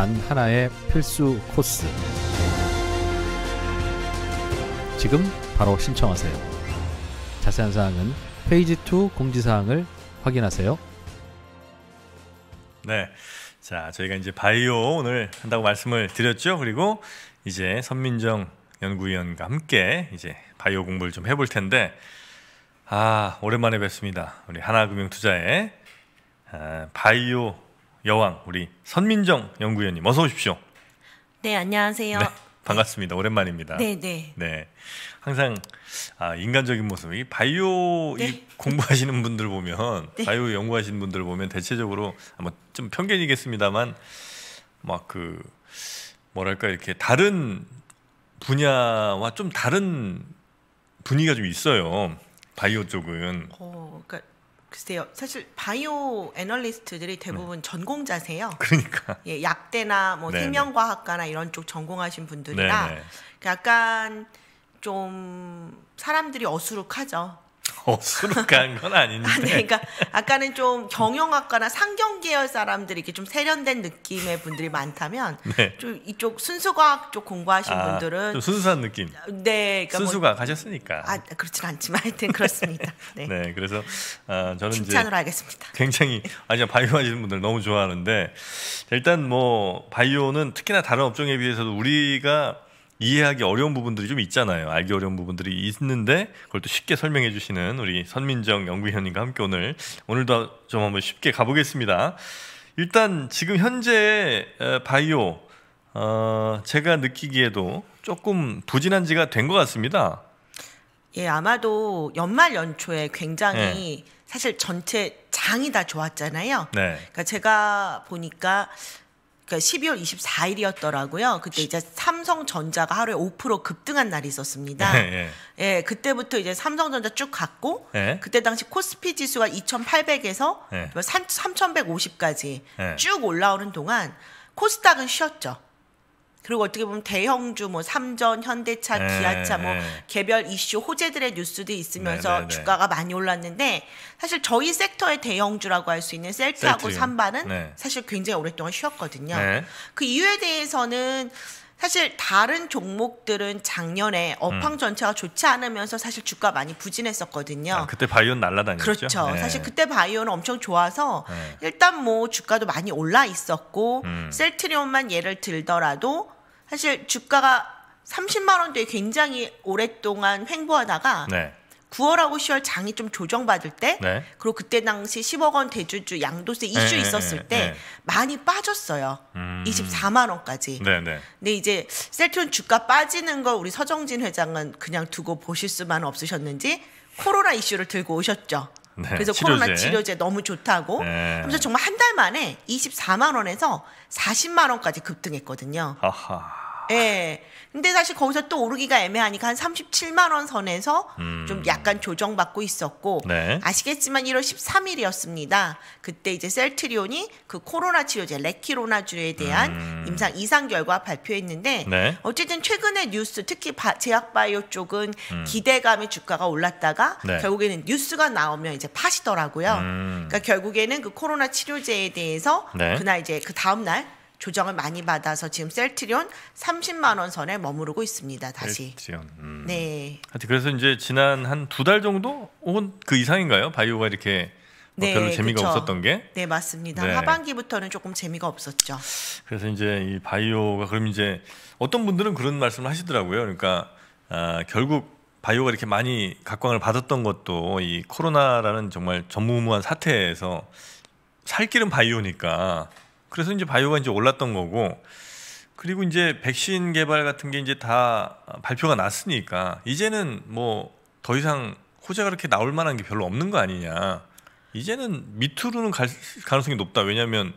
단 하나의 필수 코스. 지금 바로 신청하세요. 자세한 사항은 페이지 2 공지사항을 확인하세요. 네. 자, 저희가 이제 바이오 오늘 한다고 말씀을 드렸죠. 그리고 이제 선민정 연구위원과 함께 이제 바이오 공부를 좀 해볼 텐데, 아, 오랜만에 뵙습니다. 우리 하나금융투자의 아, 바이오 여왕 우리 선민정 연구위원님 어서 오십시오. 네 안녕하세요. 네, 반갑습니다. 오랜만입니다. 네네. 네. 네 항상 아, 인간적인 모습이 바이오 네. 이 공부하시는 분들 보면 네. 바이오 연구하시는 분들 보면 대체적으로 아마 좀 편견이겠습니다만 막 그 뭐랄까 이렇게 다른 분야와 좀 다른 분위기가 좀 있어요. 바이오 쪽은. 어, 그러니까 글쎄요. 사실 바이오 애널리스트들이 대부분 음. 전공자세요. 그러니까. 예, 약대나 뭐 네네. 네. 생명과학과나 이런 쪽 전공하신 분들이라 네네. 네. 약간 좀 사람들이 어수룩하죠. 어수룩한 건 아닌데. 아, 네, 그러니까 아까는 좀 경영학과나 상경 계열 사람들이 이렇게 좀 세련된 느낌의 분들이 많다면 네. 좀 이쪽 순수과학 쪽 공부하신 아, 분들은 좀 순수한 느낌. 네, 그러니까 뭐 순수과학 뭐, 하셨으니까. 아, 그렇진 않지만 하여튼 그렇습니다. 네, 네 그래서 아, 저는 칭찬으로 하겠습니다. 굉장히 아니 바이오 하시는 분들 너무 좋아하는데 일단 뭐 바이오는 특히나 다른 업종에 비해서도 우리가 이해하기 어려운 부분들이 좀 있잖아요. 알기 어려운 부분들이 있는데 그걸 또 쉽게 설명해 주시는 우리 선민정 연구위원님과 함께 오늘 오늘도 좀 한번 쉽게 가보겠습니다. 일단 지금 현재 바이오 어, 제가 느끼기에도 조금 부진한 지가 된 것 같습니다. 예, 아마도 연말 연초에 굉장히 네. 사실 전체 장이 다 좋았잖아요. 네. 그러니까 제가 보니까 그러니까 12월 24일이었더라고요. 그때 이제 삼성전자가 하루에 5% 급등한 날이 있었습니다. 예, 예. 예 그때부터 이제 삼성전자 쭉 갔고 예. 그때 당시 코스피 지수가 2,800에서 3,150까지 예. 예. 쭉 올라오는 동안 코스닥은 쉬었죠. 그리고 어떻게 보면 대형주 뭐 삼전, 현대차, 네, 기아차 뭐 네. 개별 이슈 호재들의 뉴스도 있으면서 네네네. 네, 주가가 많이 올랐는데 사실 저희 섹터의 대형주라고 할 수 있는 셀트하고 셀트. 삼반은 네. 사실 굉장히 오랫동안 쉬었거든요. 네. 그 이유에 대해서는 사실 다른 종목들은 작년에 업황 음. 전체가 좋지 않으면서 사실 주가 많이 부진했었거든요. 아, 그때 바이온 날라다녔죠. 그렇죠. 네. 사실 그때 바이오는 엄청 좋아서 네. 일단 뭐 주가도 많이 올라 있었고 음. 셀트리온만 예를 들더라도 사실 주가가 30만 원대에 굉장히 오랫동안 횡보하다가 네. 9월하고 10월 장이 좀 조정받을 때 네. 그리고 그때 당시 10억 원 대주주 양도세 네, 이슈 네, 있었을 네, 때 네. 많이 빠졌어요. 음. 24만 원까지. 근데 이제 셀트론 주가 빠지는 걸 우리 서정진 회장은 그냥 두고 보실 수만 없으셨는지 코로나 이슈를 들고 오셨죠. 네, 그래서 치료제. 코로나 치료제 너무 좋다고 네. 하면서 정말 한 달 만에 24만 원에서 40만 원까지 급등했거든요. 아하. 예. 아. 근데 사실 거기서 또 오르기가 애매하니까 한 37만 원 선에서 음. 좀 약간 조정받고 있었고 네. 아시겠지만 1월 13일이었습니다. 그때 이제 셀트리온이 그 코로나 치료제 레키로나주에 대한 음. 임상 이상 결과 발표했는데 네. 어쨌든 최근에 뉴스 특히 바, 제약바이오 쪽은 음. 기대감에 주가가 올랐다가 네. 결국에는 뉴스가 나오면 이제 파시더라고요. 음. 그러니까 결국에는 그 코로나 치료제에 대해서 네. 그날 이제 그 다음 날 조정을 많이 받아서 지금 셀트리온 30만 원 선에 머무르고 있습니다. 다시. 셀트리온. 음. 네. 하여튼 그래서 이제 지난 한 두 달 정도 혹은 그 이상인가요? 바이오가 이렇게 뭐 네, 별로 재미가 그쵸. 없었던 게. 네, 맞습니다. 네. 하반기부터는 조금 재미가 없었죠. 그래서 이제 이 바이오가 그럼 이제 어떤 분들은 그런 말씀을 하시더라고요. 그러니까 아, 결국 바이오가 이렇게 많이 각광을 받았던 것도 이 코로나라는 정말 전무무한 사태에서 살 길은 바이오니까 그래서 이제 바이오가 이제 올랐던 거고 그리고 이제 백신 개발 같은 게 이제 다 발표가 났으니까 이제는 뭐 더 이상 호재가 그렇게 나올 만한 게 별로 없는 거 아니냐. 이제는 밑으로는 갈 가능성이 높다. 왜냐하면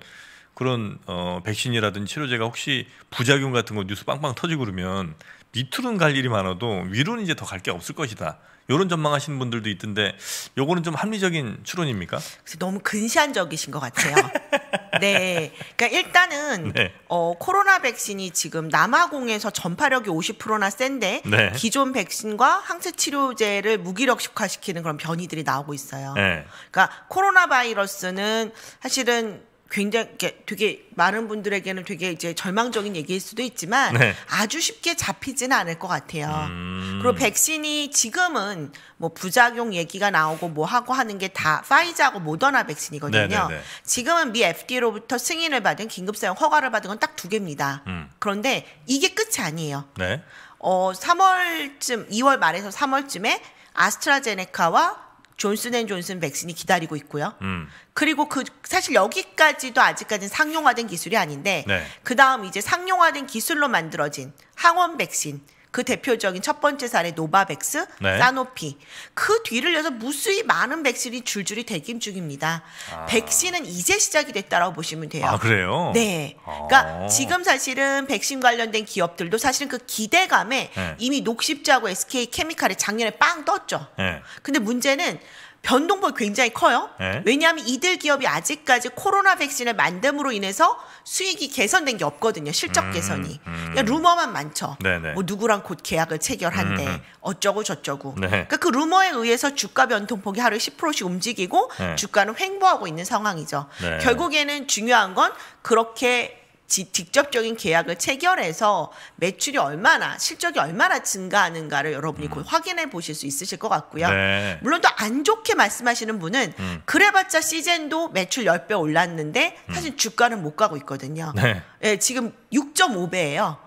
그런 어, 백신이라든지 치료제가 혹시 부작용 같은 거 뉴스 빵빵 터지고 그러면 밑으로는 갈 일이 많아도 위로는 이제 더 갈 게 없을 것이다. 이런 전망하시는 분들도 있던데 요거는 좀 합리적인 추론입니까? 그래서 너무 근시안적이신 것 같아요. 네, 그러니까 일단은 네. 어, 코로나 백신이 지금 남아공에서 전파력이 50%나 센데 네. 기존 백신과 항체 치료제를 무기력식화시키는 그런 변이들이 나오고 있어요. 네. 그러니까 코로나 바이러스는 사실은 굉장히 되게 많은 분들에게는 되게 이제 절망적인 얘기일 수도 있지만 네. 아주 쉽게 잡히지는 않을 것 같아요. 음. 그리고 백신이 지금은 뭐 부작용 얘기가 나오고 뭐 하고 하는 게 다 파이자하고 모더나 백신이거든요. 네네네. 네, 네. 지금은 미 FDA로부터 승인을 받은 긴급 사용 허가를 받은 건 딱 두 개입니다. 음. 그런데 이게 끝이 아니에요. 네. 어 3월쯤 2월 말에서 3월쯤에 아스트라제네카와 존슨앤존슨 백신이 기다리고 있고요. 음. 그리고 그 사실 여기까지도 아직까지는 상용화된 기술이 아닌데 네. 그 다음 이제 상용화된 기술로 만들어진 항원 백신 그 대표적인 첫 번째 사례 노바백스, 네. 사노피 그 뒤를 이어서 무수히 많은 백신이 줄줄이 대기 중입니다. 아. 백신은 이제 시작이 됐다라고 보시면 돼요. 아 그래요? 네. 아. 그러니까 지금 사실은 백신 관련된 기업들도 사실은 그 기대감에 네. 이미 녹십자고 SK 케미칼이 작년에 빵 떴죠. 네. 근데 문제는 변동폭이 굉장히 커요. 네. 왜냐하면 이들 기업이 아직까지 코로나 백신을 만듦으로 인해서 수익이 개선된 게 없거든요. 실적 음, 개선이. 음, 그러니까 루머만 많죠. 네네. 네. 뭐 누구랑 곧 계약을 체결한대. 음, 음. 어쩌고 저쩌고. 네. 그러니까 그 루머에 의해서 주가 변동폭이 하루에 10%씩 움직이고 네. 주가는 횡보하고 있는 상황이죠. 네. 결국에는 중요한 건 그렇게 지, 직접적인 계약을 체결해서 매출이 얼마나 실적이 얼마나 증가하는가를 여러분이 음. 확인해 보실 수 있으실 것 같고요. 네. 물론 또 안 좋게 말씀하시는 분은 음. 그래봤자 시젠도 매출 10배 올랐는데 음. 사실 주가는 못 가고 있거든요. 네. 예, 지금 6.5배예요.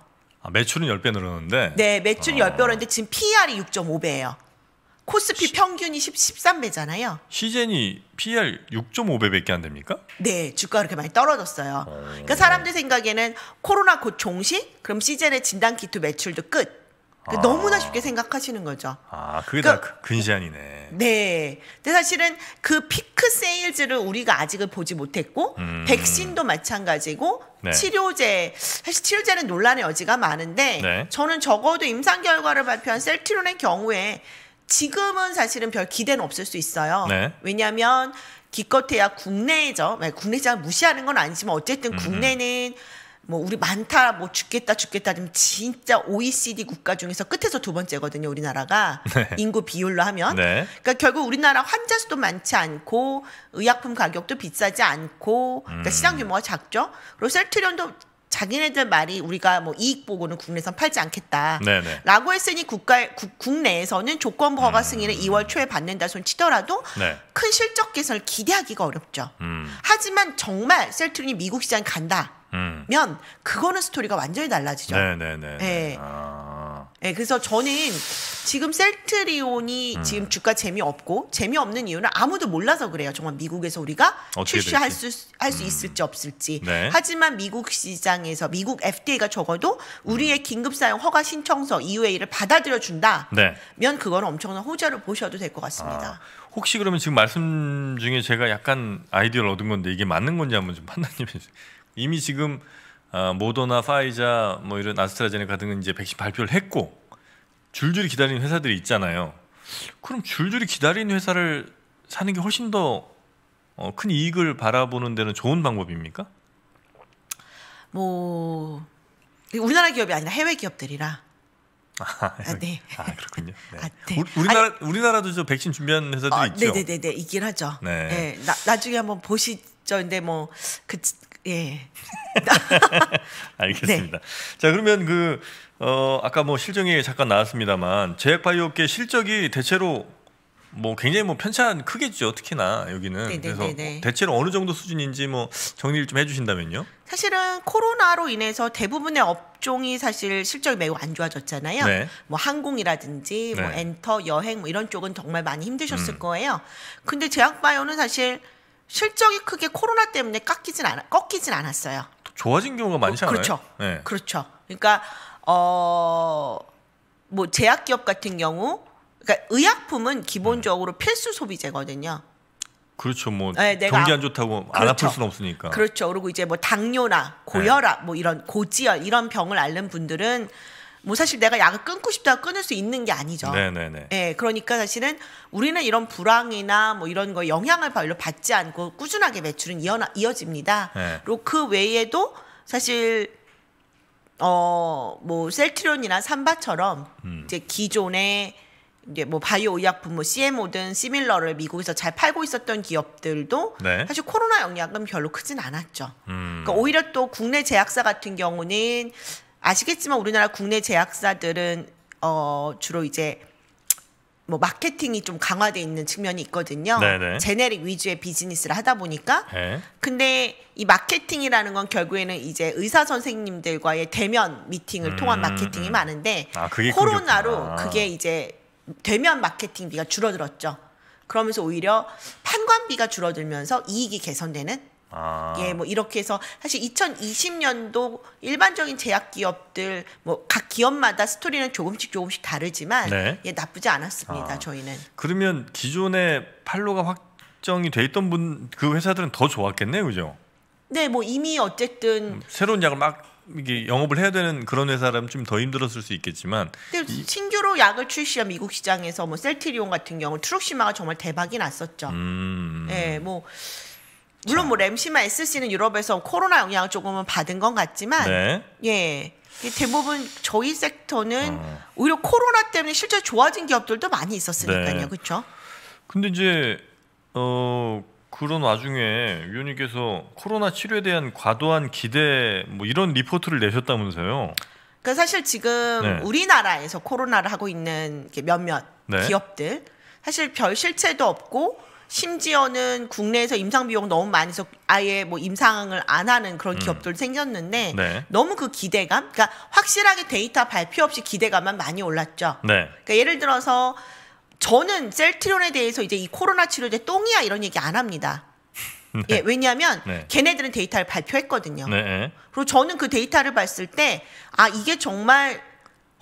아, 매출은 10배 늘었는데? 네, 매출이 어. 10배 늘었는데 아. 지금 PR이 6.5배예요. 코스피 시, 평균이 10, 13배잖아요. 시젠이 PR 6.5배밖에 안 됩니까? 네, 주가가 그렇게 많이 떨어졌어요. 어... 그러니까 사람들 생각에는 코로나 곧 종식? 그럼 시젠의 진단 키트 매출도 끝. 그러니까 아... 너무나 쉽게 생각하시는 거죠. 아, 그게 그러니까, 다 그, 근시안이네. 네. 근데 사실은 그 피크 세일즈를 우리가 아직은 보지 못했고, 음... 백신도 마찬가지고, 네. 치료제, 사실 치료제는 논란의 여지가 많은데, 네. 저는 적어도 임상 결과를 발표한 셀트론의 경우에 지금은 사실은 별 기대는 없을 수 있어요. 네. 왜냐하면 기껏해야 국내죠. 네, 국내 시장 무시하는 건 아니지만 어쨌든 국내는 뭐 우리 많다 뭐 죽겠다 죽겠다 하면 진짜 OECD 국가 중에서 끝에서 두 번째거든요 우리나라가 네. 인구 비율로 하면 네. 그러니까 결국 우리나라 환자 수도 많지 않고 의약품 가격도 비싸지 않고 그러니까 음. 시장 규모가 작죠 그리고 셀트리온도 자기네들 말이 우리가 뭐 이익 보고는 국내선 팔지 않겠다라고 했으니 국가 국, 국내에서는 조건부 허가 음. 승인을 2월 초에 받는다 손 치더라도 네. 큰 실적 개선을 기대하기가 어렵죠. 음. 하지만 정말 셀트리이 미국 시장 간다면 음. 그거는 스토리가 완전히 달라지죠. 네네네. 네. 예. 아. 예, 네, 그래서 저는 지금 셀트리온이 음. 지금 주가 재미없고 재미없는 이유는 아무도 몰라서 그래요. 정말 미국에서 우리가 출시할 수, 할수 음. 있을지 없을지. 네. 하지만 미국 시장에서 미국 FDA가 적어도 음. 우리의 긴급 사용 허가 신청서 EUA를 받아들여 준다면 네. 그건 엄청난 호재로 보셔도 될 것 같습니다. 아, 혹시 그러면 지금 말씀 중에 제가 약간 아이디어를 얻은 건데 이게 맞는 건지 한번 좀 판단해 주세요. 이미 지금 어, 모더나, 파이자, 뭐 이런 아스트라제네카 등은 이제 백신 발표를 했고 줄줄이 기다리는 회사들이 있잖아요. 그럼 줄줄이 기다리는 회사를 사는 게 훨씬 더큰 어, 이익을 바라보는 데는 좋은 방법입니까? 뭐 우리나라 기업이 아니라 해외 기업들이라. 아, 아 네. 아 그렇군요. 네. 아, 네. 우리나라 아니, 우리나라도 저 백신 준비하는 회사들이 아, 있죠. 네네네 있긴 하죠. 네. 네. 나, 나중에 한번 보시. 죠 근데 뭐그 예. 알겠습니다. 네. 자 그러면 그 어, 아까 뭐실정이 잠깐 나왔습니다만 제약바이오계 실적이 대체로 뭐 굉장히 뭐 편차는 크겠죠 특히나 여기는 네네네네. 네, 그래서 네, 네. 대체로 어느 정도 수준인지 뭐 정리를 좀 해주신다면요. 사실은 코로나로 인해서 대부분의 업종이 사실 실적이 매우 안 좋아졌잖아요. 네. 뭐 항공이라든지 뭐 네. 뭐 엔터, 여행 뭐 이런 쪽은 정말 많이 힘드셨을 음. 거예요. 근데 제약바이오는 사실 실적이 크게 코로나 때문에 깎이진 않 꺾이진 않았어요. 좋아진 경우가 많지 않아요? 그렇죠. 네. 그렇죠. 그러니까 어 뭐 제약 기업 같은 경우 그러니까 의약품은 기본적으로 음. 필수 소비재거든요. 그렇죠. 뭐 네, 내가, 경기 안 좋다고 그렇죠. 안 아플 수는 그렇죠. 없으니까. 그렇죠. 그리고 이제 뭐 당뇨나 고혈압 네. 뭐 이런 고지혈 이런 병을 앓는 분들은 뭐 사실 내가 약을 끊고 싶다 끊을 수 있는 게 아니죠. 네네네. 예, 그러니까 사실은 우리는 이런 불황이나 뭐 이런 거 영향을 별로 받지 않고 꾸준하게 매출은 이어 이어집니다. 네. 그리고 그 외에도 사실 어뭐 셀트론이나 삼바처럼 음. 이제 기존의 이제 뭐 바이오 의약품 뭐 CMO든 시밀러를 미국에서 잘 팔고 있었던 기업들도 네. 사실 코로나 영향은 별로 크진 않았죠. 음. 그러니까 오히려 또 국내 제약사 같은 경우는 아시겠지만 우리나라 국내 제약사들은 어 주로 이제 뭐 마케팅이 좀 강화돼 있는 측면이 있거든요. 네네. 제네릭 위주의 비즈니스를 하다 보니까. 네. 근데 이 마케팅이라는 건 결국에는 이제 의사 선생님들과의 대면 미팅을 음, 통한 마케팅이 음. 많은데 아, 코로나로 그렇구나. 그게 이제 대면 마케팅비가 줄어들었죠. 그러면서 오히려 판관비가 줄어들면서 이익이 개선되는 아. 예, 뭐 이렇게 해서 사실 2020년도 일반적인 제약 기업들 뭐 각 기업마다 스토리는 조금씩 조금씩 다르지만 네. 예, 나쁘지 않았습니다. 아. 저희는. 그러면 기존에 팔로가 확정이 돼 있던 분 그 회사들은 더 좋았겠네요. 그죠? 네, 뭐 이미 어쨌든 음, 새로운 약을 막 이게 영업을 해야 되는 그런 회사라면 좀 더 힘들었을 수 있겠지만 신규로 약을 출시한 미국 시장에서 뭐 셀트리온 같은 경우 트룩시마가 정말 대박이 났었죠. 음. 네, 뭐 그렇죠. 물론 뭐 램시마 SC는 유럽에서 코로나 영향을 조금은 받은 건 같지만 네. 예. 대부분 저희 섹터는 음. 오히려 코로나 때문에 실제 좋아진 기업들도 많이 있었으니까요. 네. 그렇죠? 근데 이제 어 그런 와중에 위원님께서 코로나 치료에 대한 과도한 기대 뭐 이런 리포트를 내셨다면서요. 그니까 사실 지금 네. 우리나라에서 코로나를 하고 있는 몇몇 네. 기업들 사실 별 실체도 없고 심지어는 국내에서 임상 비용 너무 많이 해서 아예 뭐 임상을 안 하는 그런 음. 기업들 음. 생겼는데 네. 너무 그 기대감 그러니까 확실하게 데이터 발표 없이 기대감만 많이 올랐죠. 네. 그러니까 예를 들어서 저는 셀트론에 대해서 이제 이 코로나 치료제 똥이야 이런 얘기 안 합니다. 네. 예, 왜냐하면 네. 걔네들은 데이터를 발표했거든요. 네. 그리고 저는 그 데이터를 봤을 때 아 이게 정말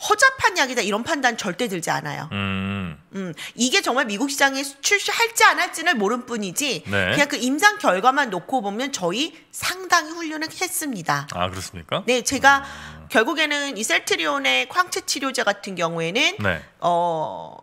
허접한 약이다 이런 판단 절대 들지 않아요. 음. 음, 이게 정말 미국 시장에 출시할지 안 할지는 모른 뿐이지 네. 그냥 그 임상 결과만 놓고 보면 저희 상당히 훌륭을 했습니다. 아 그렇습니까? 네, 제가 음. 결국에는 이 셀트리온의 광채 치료제 같은 경우에는 네. 어.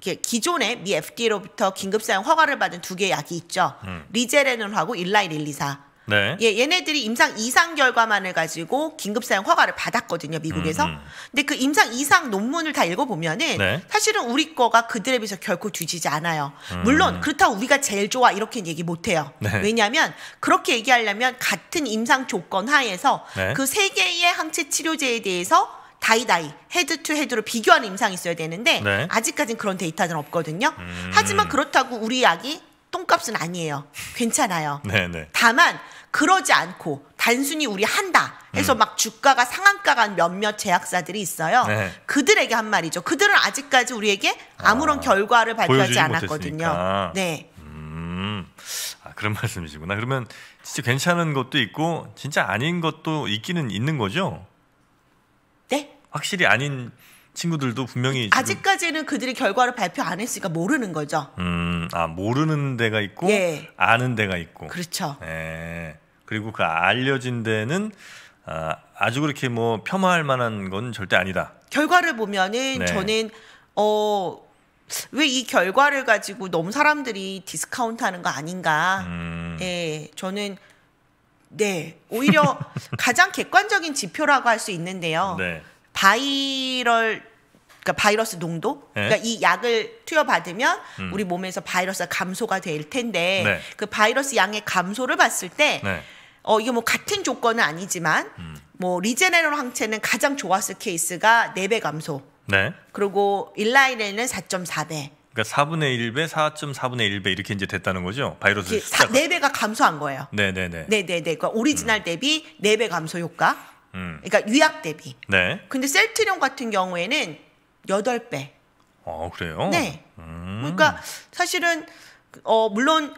기존에미 FDA로부터 긴급 사용 허가를 받은 두 개의 약이 있죠. 음. 리제레논하고 일라이 릴리사. 네. 예, 얘네들이 임상 이상 결과만을 가지고 긴급 사용 허가를 받았거든요, 미국에서. 음, 음. 근데 그 임상 이상 논문을 다 읽어 보면은 네. 사실은 우리 거가 그들에 비해서 결코 뒤지지 않아요. 음. 물론 그렇다고 우리가 제일 좋아 이렇게는 얘기 못 해요. 네. 왜냐면 하 그렇게 얘기하려면 같은 임상 조건 하에서 네. 그세 개의 항체 치료제에 대해서 다이다이 헤드 투 헤드로 비교하는 임상이 있어야 되는데 네. 아직까지는 그런 데이터는 없거든요. 음... 하지만 그렇다고 우리 약이 똥값은 아니에요. 괜찮아요. 네네. 네. 다만 그러지 않고 단순히 우리 한다 해서 음. 막 주가가 상한가 가 몇몇 제약사들이 있어요. 네. 그들에게 한 말이죠. 그들은 아직까지 우리에게 아무런 아, 결과를 발표하지 않았거든요. 못했으니까. 네. 음, 아, 그런 말씀이시구나. 그러면 진짜 괜찮은 것도 있고 진짜 아닌 것도 있기는 있는 거죠? 네? 확실히 아닌 친구들도 분명히 아직까지는 그들이 결과를 발표 안 했으니까 모르는 거죠. 음, 아 모르는 데가 있고 예. 아는 데가 있고. 그렇죠. 예. 그리고 그 알려진 데는 아, 아주 그렇게 뭐 폄하할 만한 건 절대 아니다. 결과를 보면은 네. 저는 어. 왜 이 결과를 가지고 너무 사람들이 디스카운트 하는 거 아닌가. 음. 예, 저는, 네. 오히려 가장 객관적인 지표라고 할 수 있는데요. 네. 바이럴 그러니까 바이러스 농도. 네. 그러니까 이 약을 투여받으면 음. 우리 몸에서 바이러스가 감소가 될 텐데 네. 그 바이러스 양의 감소를 봤을 때 네. 어, 이게 뭐 같은 조건은 아니지만 음. 뭐리제네롤 항체는 가장 좋았을 케이스가 네 배 감소. 네. 그리고 일라인에는 4.4배. 그러니까 4분의 1배, 4.4분의 1배 이렇게 이제 됐다는 거죠. 바이러스 숫자 4배가 감소한 거예요. 네, 네, 네. 네, 네, 네. 그러니까 오리지널 음. 대비 4배 감소 효과. 음. 그러니까 유약 대비. 네. 근데 셀트리온 같은 경우에는 여덟 배 아, 그래요? 네. 음. 그러니까 사실은 어 물론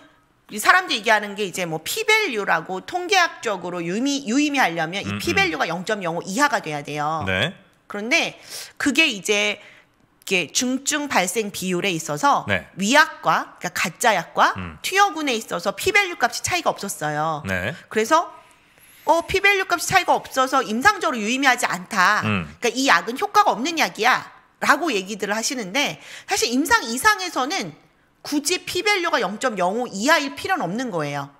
사람들이 얘기하는 게 이제 뭐 피밸류라고 통계학적으로 유미 유의미하려면 이 음, 음. 피밸류가 0.05 이하가 돼야 돼요. 네. 그런데 그게 이제 이게 중증 발생 비율에 있어서 네. 위약과 그러니까 가짜 약과 음. 투여군에 있어서 피밸류 값이 차이가 없었어요. 네. 그래서 어 피밸류 값이 차이가 없어서 임상적으로 유의미하지 않다. 음. 그러니까 이 약은 효과가 없는 약이야. 라고 얘기들을 하시는데 사실 임상 이상에서는 굳이 피밸류가 0.05 이하일 필요는 없는 거예요.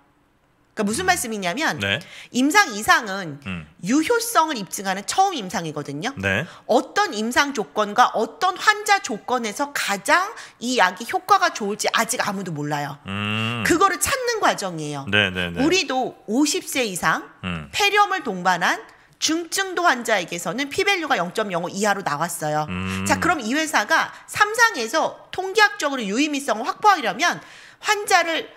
그러니까 무슨 말씀이냐면 네. 임상 이상은 음. 유효성을 입증하는 처음 임상이거든요. 네. 어떤 임상 조건과 어떤 환자 조건에서 가장 이 약이 효과가 좋을지 아직 아무도 몰라요. 음. 그거를 찾는 과정이에요. 네, 네, 네. 우리도 50세 이상 음. 폐렴을 동반한 중증도 환자에게서는 피밸류가0.05 이하로 나왔어요. 음. 자, 그럼 이 회사가 삼상에서 통계학적으로 유의미성을 확보하려면 환자를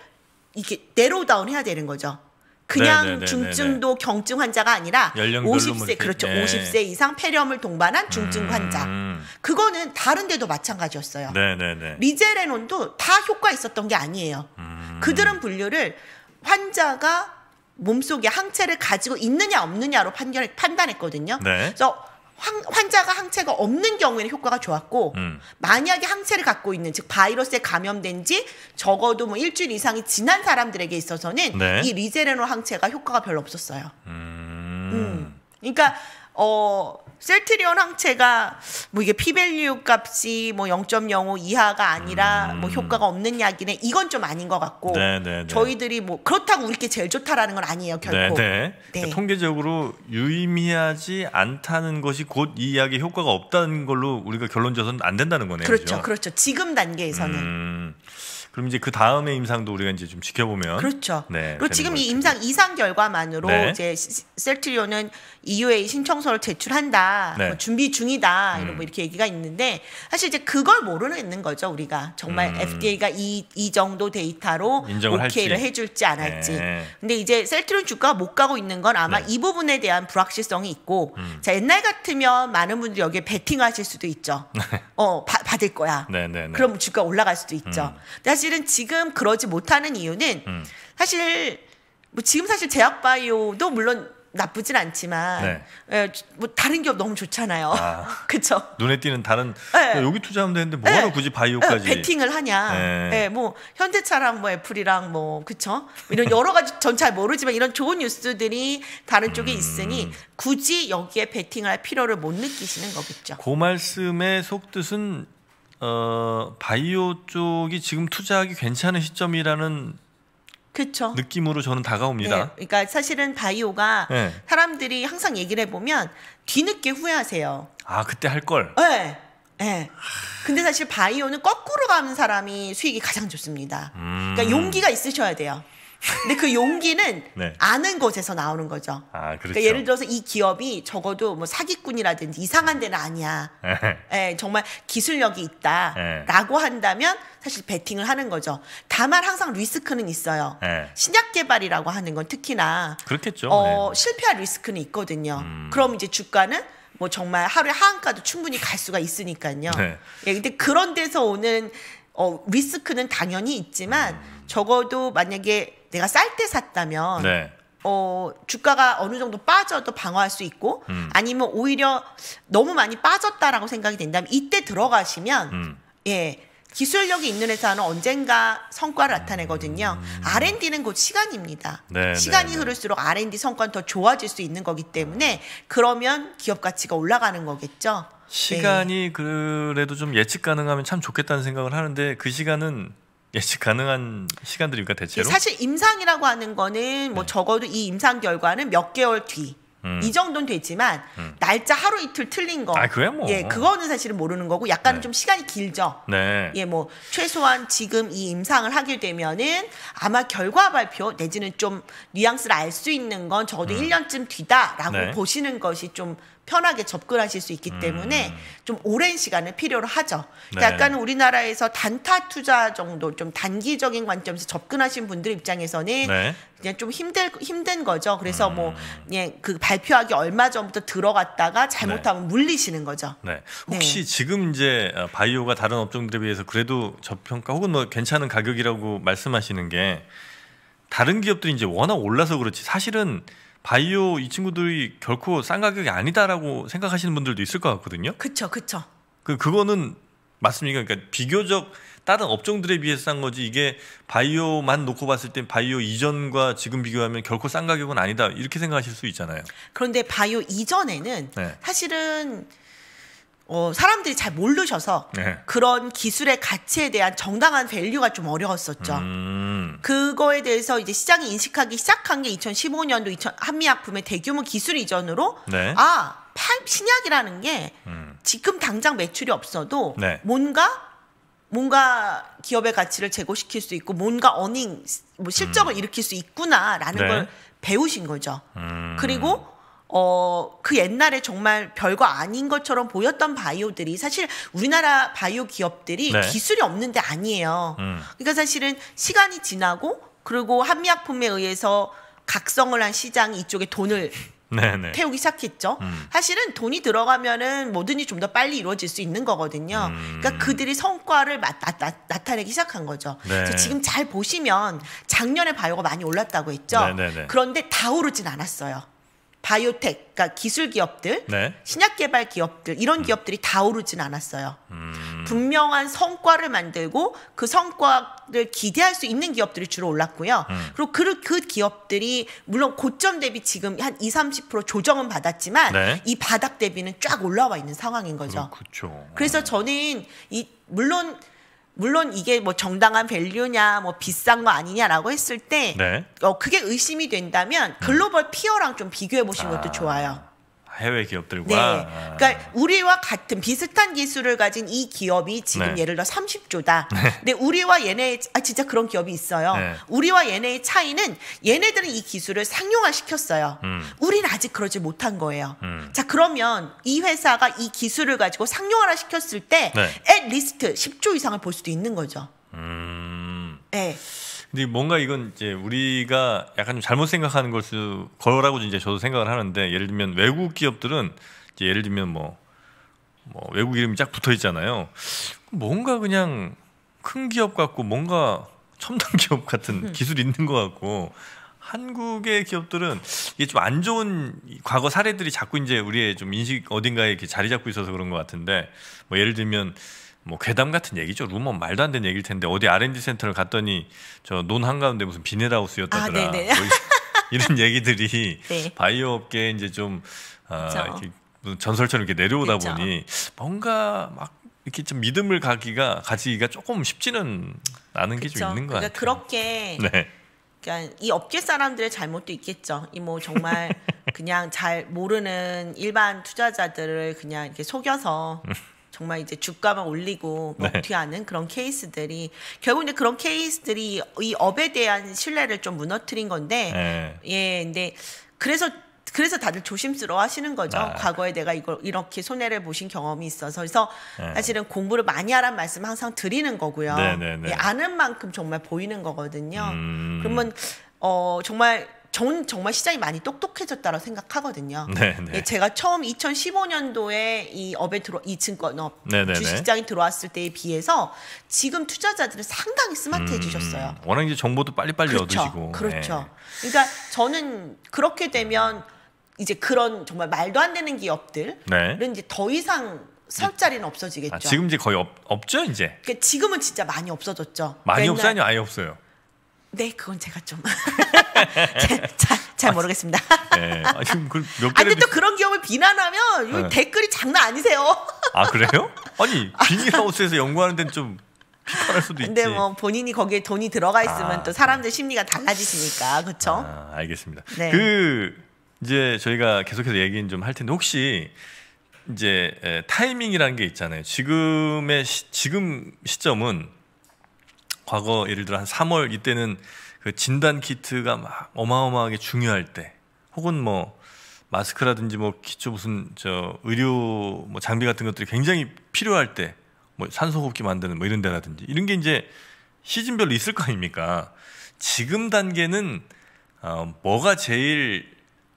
이게 렇 내로다운 해야 되는 거죠. 그냥 네네네네네. 네, 네, 중증도 네, 경증 환자가 아니라 50세 뭐 그렇죠. 네. 50세 이상 폐렴을 동반한 중증 음. 환자. 음. 그거는 다른 데도 마찬가지였어요. 네네네. 리제레논도 다 효과 있었던 게 아니에요. 음. 그들은 분류를 환자가 몸속에 항체를 가지고 있느냐 없느냐로 판결 판단했거든요. 네. 그래서 환, 환자가 항체가 없는 경우에는 효과가 좋았고 음. 만약에 항체를 갖고 있는 즉 바이러스에 감염된 지 적어도 뭐 일주일 이상이 지난 사람들에게 있어서는 네. 이 리제레노 항체가 효과가 별로 없었어요. 음. 음. 그러니까 어 셀트리온 항체가 뭐 이게 피밸류 값이 뭐 0.05 이하가 아니라 음. 뭐 효과가 없는 약이네 이건 좀 아닌 것 같고 네네네. 네, 네. 저희들이 뭐 그렇다고 우리께 제일 좋다라는 건 아니에요 결코 네. 네. 그러니까 통계적으로 유의미하지 않다는 것이 곧 이 약의 효과가 없다는 걸로 우리가 결론져서는 안 된다는 거네요 그렇죠 그렇죠, 그렇죠. 지금 단계에서는 음. 그럼 이제 그 다음에 임상도 우리가 이제 좀 지켜보면 그렇죠. 네, 그리고 지금 이 임상 이상 결과만으로 네. 이제 셀트리온은 EUA 신청서를 제출한다, 네. 뭐 준비 중이다, 이런 음. 뭐 이렇게 얘기가 있는데 사실 이제 그걸 모르는 거죠 우리가 정말 음. FDA가 이, 이 정도 데이터로 인정을 오케이를 할지. 해줄지 안 할지. 네. 근데 이제 셀트리온 주가가 못 가고 있는 건 아마 네. 이 부분에 대한 불확실성이 있고 음. 자 옛날 같으면 많은 분들이 여기에 베팅하실 수도 있죠. 어 바, 받을 거야. 네, 그럼 주가 올라갈 수도 있죠. 음. 근데 사실 사실은 지금 그러지 못하는 이유는 음. 사실 뭐 지금 사실 제약바이오도 물론 나쁘진 않지만 네. 예, 뭐 다른 기업 너무 좋잖아요. 아, 그쵸 눈에 띄는 다른 네. 여기 투자하면 되는데 뭐하러 네. 굳이 바이오까지 예, 베팅을 하냐. 예, 뭐 현대차랑 뭐 애플이랑 뭐그쵸죠 뭐 이런 여러 가지 전 잘 모르지만 이런 좋은 뉴스들이 다른 쪽에 음. 있으니 굳이 여기에 베팅할 필요를 못 느끼시는 거겠죠. 그 말씀의 속뜻은 어, 바이오 쪽이 지금 투자하기 괜찮은 시점이라는 그쵸. 느낌으로 저는 다가옵니다. 네, 그러니까 사실은 바이오가 네. 사람들이 항상 얘기를 해보면 뒤늦게 후회하세요. 아 그때 할 걸. 네. 네. 근데 사실 바이오는 거꾸로 가는 사람이 수익이 가장 좋습니다. 음. 그러니까 용기가 있으셔야 돼요. 근데 그 용기는 네. 아는 곳에서 나오는 거죠. 아, 그러니까 그렇죠. 그러니까 예를 들어서 이 기업이 적어도 뭐 사기꾼이라든지 이상한 데는 아니야. 에, 예, 정말 기술력이 있다라고 예. 한다면 사실 베팅을 하는 거죠. 다만 항상 리스크는 있어요. 예. 신약 개발이라고 하는 건 특히나 그렇겠죠. 어, 네. 실패할 리스크는 있거든요. 음. 그럼 이제 주가는 뭐 정말 하루에 하한가도 충분히 갈 수가 있으니까요. 네. 예, 근데 그런 데서 오는 어, 리스크는 당연히 있지만 음. 적어도 만약에 내가 쌀 때 샀다면 네. 어, 주가가 어느 정도 빠져도 방어할 수 있고 음. 아니면 오히려 너무 많이 빠졌다라고 생각이 된다면 이때 들어가시면 음. 예. 기술력이 있는 회사는 언젠가 성과를 음. 나타내거든요. 음. R&D는 곧 시간입니다. 네, 네, 시간이 네, 흐를수록 R&D 성과는 더 좋아질 수 있는 거기 때문에 그러면 기업 가치가 올라가는 거겠죠. 시간이 네. 그래도 좀 예측 가능하면 참 좋겠다는 생각을 하는데 그 시간은 예측 가능한 시간들입니까 대체로? 사실 임상이라고 하는 거는 뭐 네. 적어도 이 임상 결과는 몇 개월 뒤. 음. 이 정도는 되지만 음. 날짜 하루 이틀 틀린 거. 아, 그래 뭐. 예, 그거는 사실은 모르는 거고 약간은 네. 좀 시간이 길죠. 네. 예, 뭐 최소한 지금 이 임상을 하게 되면은 아마 결과 발표 내지는 좀 뉘앙스를 알 수 있는 건 적어도 음. 1년쯤 뒤다라고 네. 보시는 것이 좀 편하게 접근하실 수 있기 음. 때문에 음. 좀 오랜 시간을 필요로 하죠. 그러니까 네. 약간 우리나라에서 단타 투자 정도 좀 단기적인 관점에서 접근하신 분들 입장에서는 네. 그냥 좀 힘들 힘든 거죠. 그래서 뭐 음. 뭐 예, 그 발표하기 얼마 전부터 들어갔다가 잘못하면 네. 물리시는 거죠. 네. 네. 혹시 네. 지금 이제 어, 바이오가 다른 업종들에 비해서 그래도 저평가 혹은 뭐 괜찮은 가격이라고 말씀하시는 게 다른 기업들이 이제 워낙 올라서 그렇지 사실은 바이오 이 친구들이 결코 싼 가격이 아니다라고 생각하시는 분들도 있을 것 같거든요. 그렇죠, 그렇죠. 그 그거는 맞습니까? 그러니까 비교적 다른 업종들에 비해 서싼 거지 이게 바이오만 놓고 봤을 땐 바이오 이전과 지금 비교하면 결코 싼 가격은 아니다 이렇게 생각하실 수 있잖아요. 그런데 바이오 이전에는 네. 사실은 어, 사람들이 잘 모르셔서 네. 그런 기술의 가치에 대한 정당한 밸류가 좀 어려웠었죠. 음. 그거에 대해서 이제 시장이 인식하기 시작한 게 2015년도 2000, 한미약품의 대규모 기술 이전으로 네. 아, 팔, 신약이라는 게 음. 지금 당장 매출이 없어도 네. 뭔가 뭔가 기업의 가치를 제고시킬 수 있고 뭔가 어닝 뭐 실적을 음. 일으킬 수 있구나라는 네. 걸 배우신 거죠. 음. 그리고 어, 그 옛날에 정말 별거 아닌 것처럼 보였던 바이오들이 사실 우리나라 바이오 기업들이 네. 기술이 없는데 아니에요. 음. 그러니까 사실은 시간이 지나고 그리고 한미약품에 의해서 각성을 한 시장이 이쪽에 돈을 네네. 네. 태우기 시작했죠. 음. 사실은 돈이 들어가면은 뭐든지 좀 더 빨리 이루어질 수 있는 거거든요. 음. 그러니까 그들이 성과를 마, 나, 나, 타내기 시작한 거죠. 네. 지금 잘 보시면 작년에 바이오가 많이 올랐다고 했죠. 네네네. 네, 네. 그런데 다 오르진 않았어요. 바이오텍, 그러니까 기술 기업들, 네. 신약 개발 기업들 이런 음. 기업들이 다 오르진 않았어요. 음. 분명한 성과를 만들고 그 성과를 기대할 수 있는 기업들이 주로 올랐고요. 음. 그리고 그, 그 기업들이 물론 고점 대비 지금 한 20, 30% 조정은 받았지만 네. 이 바닥 대비는 쫙 올라와 있는 상황인 거죠. 그렇죠. 그래서 저는 이 물론 물론 이게 뭐 정당한 밸류냐 뭐 비싼 거 아니냐라고 했을 때 네. 어, 그게 의심이 된다면 글로벌 음. 피어랑 좀 비교해 보시는 것도 아. 좋아요. 해외 기업들과 네. 그러니까 우리와 같은 비슷한 기술을 가진 이 기업이 지금 네. 예를 들어 30조다. 네. 근데 우리와 얘네의 아 진짜 그런 기업이 있어요. 네. 우리와 얘네의 차이는 얘네들은 이 기술을 상용화 시켰어요. 음. 우리는 아직 그러지 못한 거예요. 음. 자 그러면 이 회사가 이 기술을 가지고 상용화를 시켰을 때 네. 앳 리스트 10조 이상을 볼 수도 있는 거죠. 음. 네. 근데 뭔가 이건 이제 우리가 약간 좀 잘못 생각하는 걸 수, 거라고 이제 저도 생각을 하는데 예를 들면 외국 기업들은 이제 예를 들면 뭐, 뭐 외국 이름이 쫙 붙어 있잖아요. 뭔가 그냥 큰 기업 같고 뭔가 첨단 기업 같은 음. 기술이 있는 것 같고 한국의 기업들은 이게 좀 안 좋은 과거 사례들이 자꾸 이제 우리의 좀 인식 어딘가에 이렇게 자리 잡고 있어서 그런 것 같은데 뭐 예를 들면 뭐 괴담 같은 얘기죠. 루머 말도 안 되는 얘기일 텐데 어디 R&D 센터를 갔더니 저 논 한가운데 무슨 비닐하우스였다더라. 아, 뭐 이런 얘기들이 네. 바이오 업계에 이제 좀 아, 이렇게 전설처럼 이렇게 내려오다 그쵸. 보니 뭔가 막 이렇게 좀 믿음을 가기가 가지기가 조금 쉽지는 않은 게 좀 있는 것 그러니까 같아요. 그렇게 네. 그러니까 이 업계 사람들의 잘못도 있겠죠. 이 뭐 정말 그냥 잘 모르는 일반 투자자들을 그냥 이렇게 속여서 음. 정말 이제 주가만 올리고 먹튀하는 뭐 네. 그런 케이스들이 결국 이제 그런 케이스들이 이 업에 대한 신뢰를 좀 무너뜨린 건데 네. 예 근데 그래서 그래서 다들 조심스러워 하시는 거죠. 아. 과거에 내가 이걸 이렇게 손해를 보신 경험이 있어서 그래서 네. 사실은 공부를 많이 하란 말씀 항상 드리는 거고요. 네, 네, 네, 예, 아는 만큼 정말 보이는 거거든요. 음. 그러면 어 정말 전 정말 시장이 많이 똑똑해졌다고 생각하거든요. 네네. 네. 예, 제가 처음 2015년도에 이 업에 들어 이 증권 업 네네네. 네. 주식시장이 들어왔을 때에 비해서 지금 투자자들은 상당히 스마트해지셨어요. 음, 워낙 이제 정보도 빨리빨리 그렇죠, 얻으시고. 그렇죠. 네. 그러니까 저는 그렇게 되면 이제 그런 정말 말도 안 되는 기업들은 네. 이제 더 이상 설 자리는 없어지겠죠. 아, 지금 이제 거의 없, 없죠 이제. 그러니까 지금은 진짜 많이 없어졌죠. 많이 없어요, 아니 아예 없어요. 네, 그건 제가 좀. 잘, 잘 아, 모르겠습니다. 네. 아, 지금 그 몇 개. 아니, 또 그런 기업을 비난하면 네. 댓글이 장난 아니세요. 아, 그래요? 아니, 비닐하우스에서 아, 연구하는 데는 좀 비판할 수도 있지. 근데 뭐 본인이 거기에 돈이 들어가 있으면 아, 또 사람들 네. 심리가 달라지시니까, 그렇 아, 알겠습니다. 네. 그, 이제 저희가 계속해서 얘기는 좀 할 텐데, 혹시 이제 타이밍이라는 게 있잖아요. 지금의 시, 지금 시점은 과거 예를 들어 한 3월 이때는 그 진단 키트가 막 어마어마하게 중요할 때 혹은 뭐 마스크라든지 뭐 기초 무슨 저 의료 뭐 장비 같은 것들이 굉장히 필요할 때 뭐 산소호흡기 만드는 뭐 이런 데라든지 이런 게 이제 시즌별로 있을 거 아닙니까? 지금 단계는 어 뭐가 제일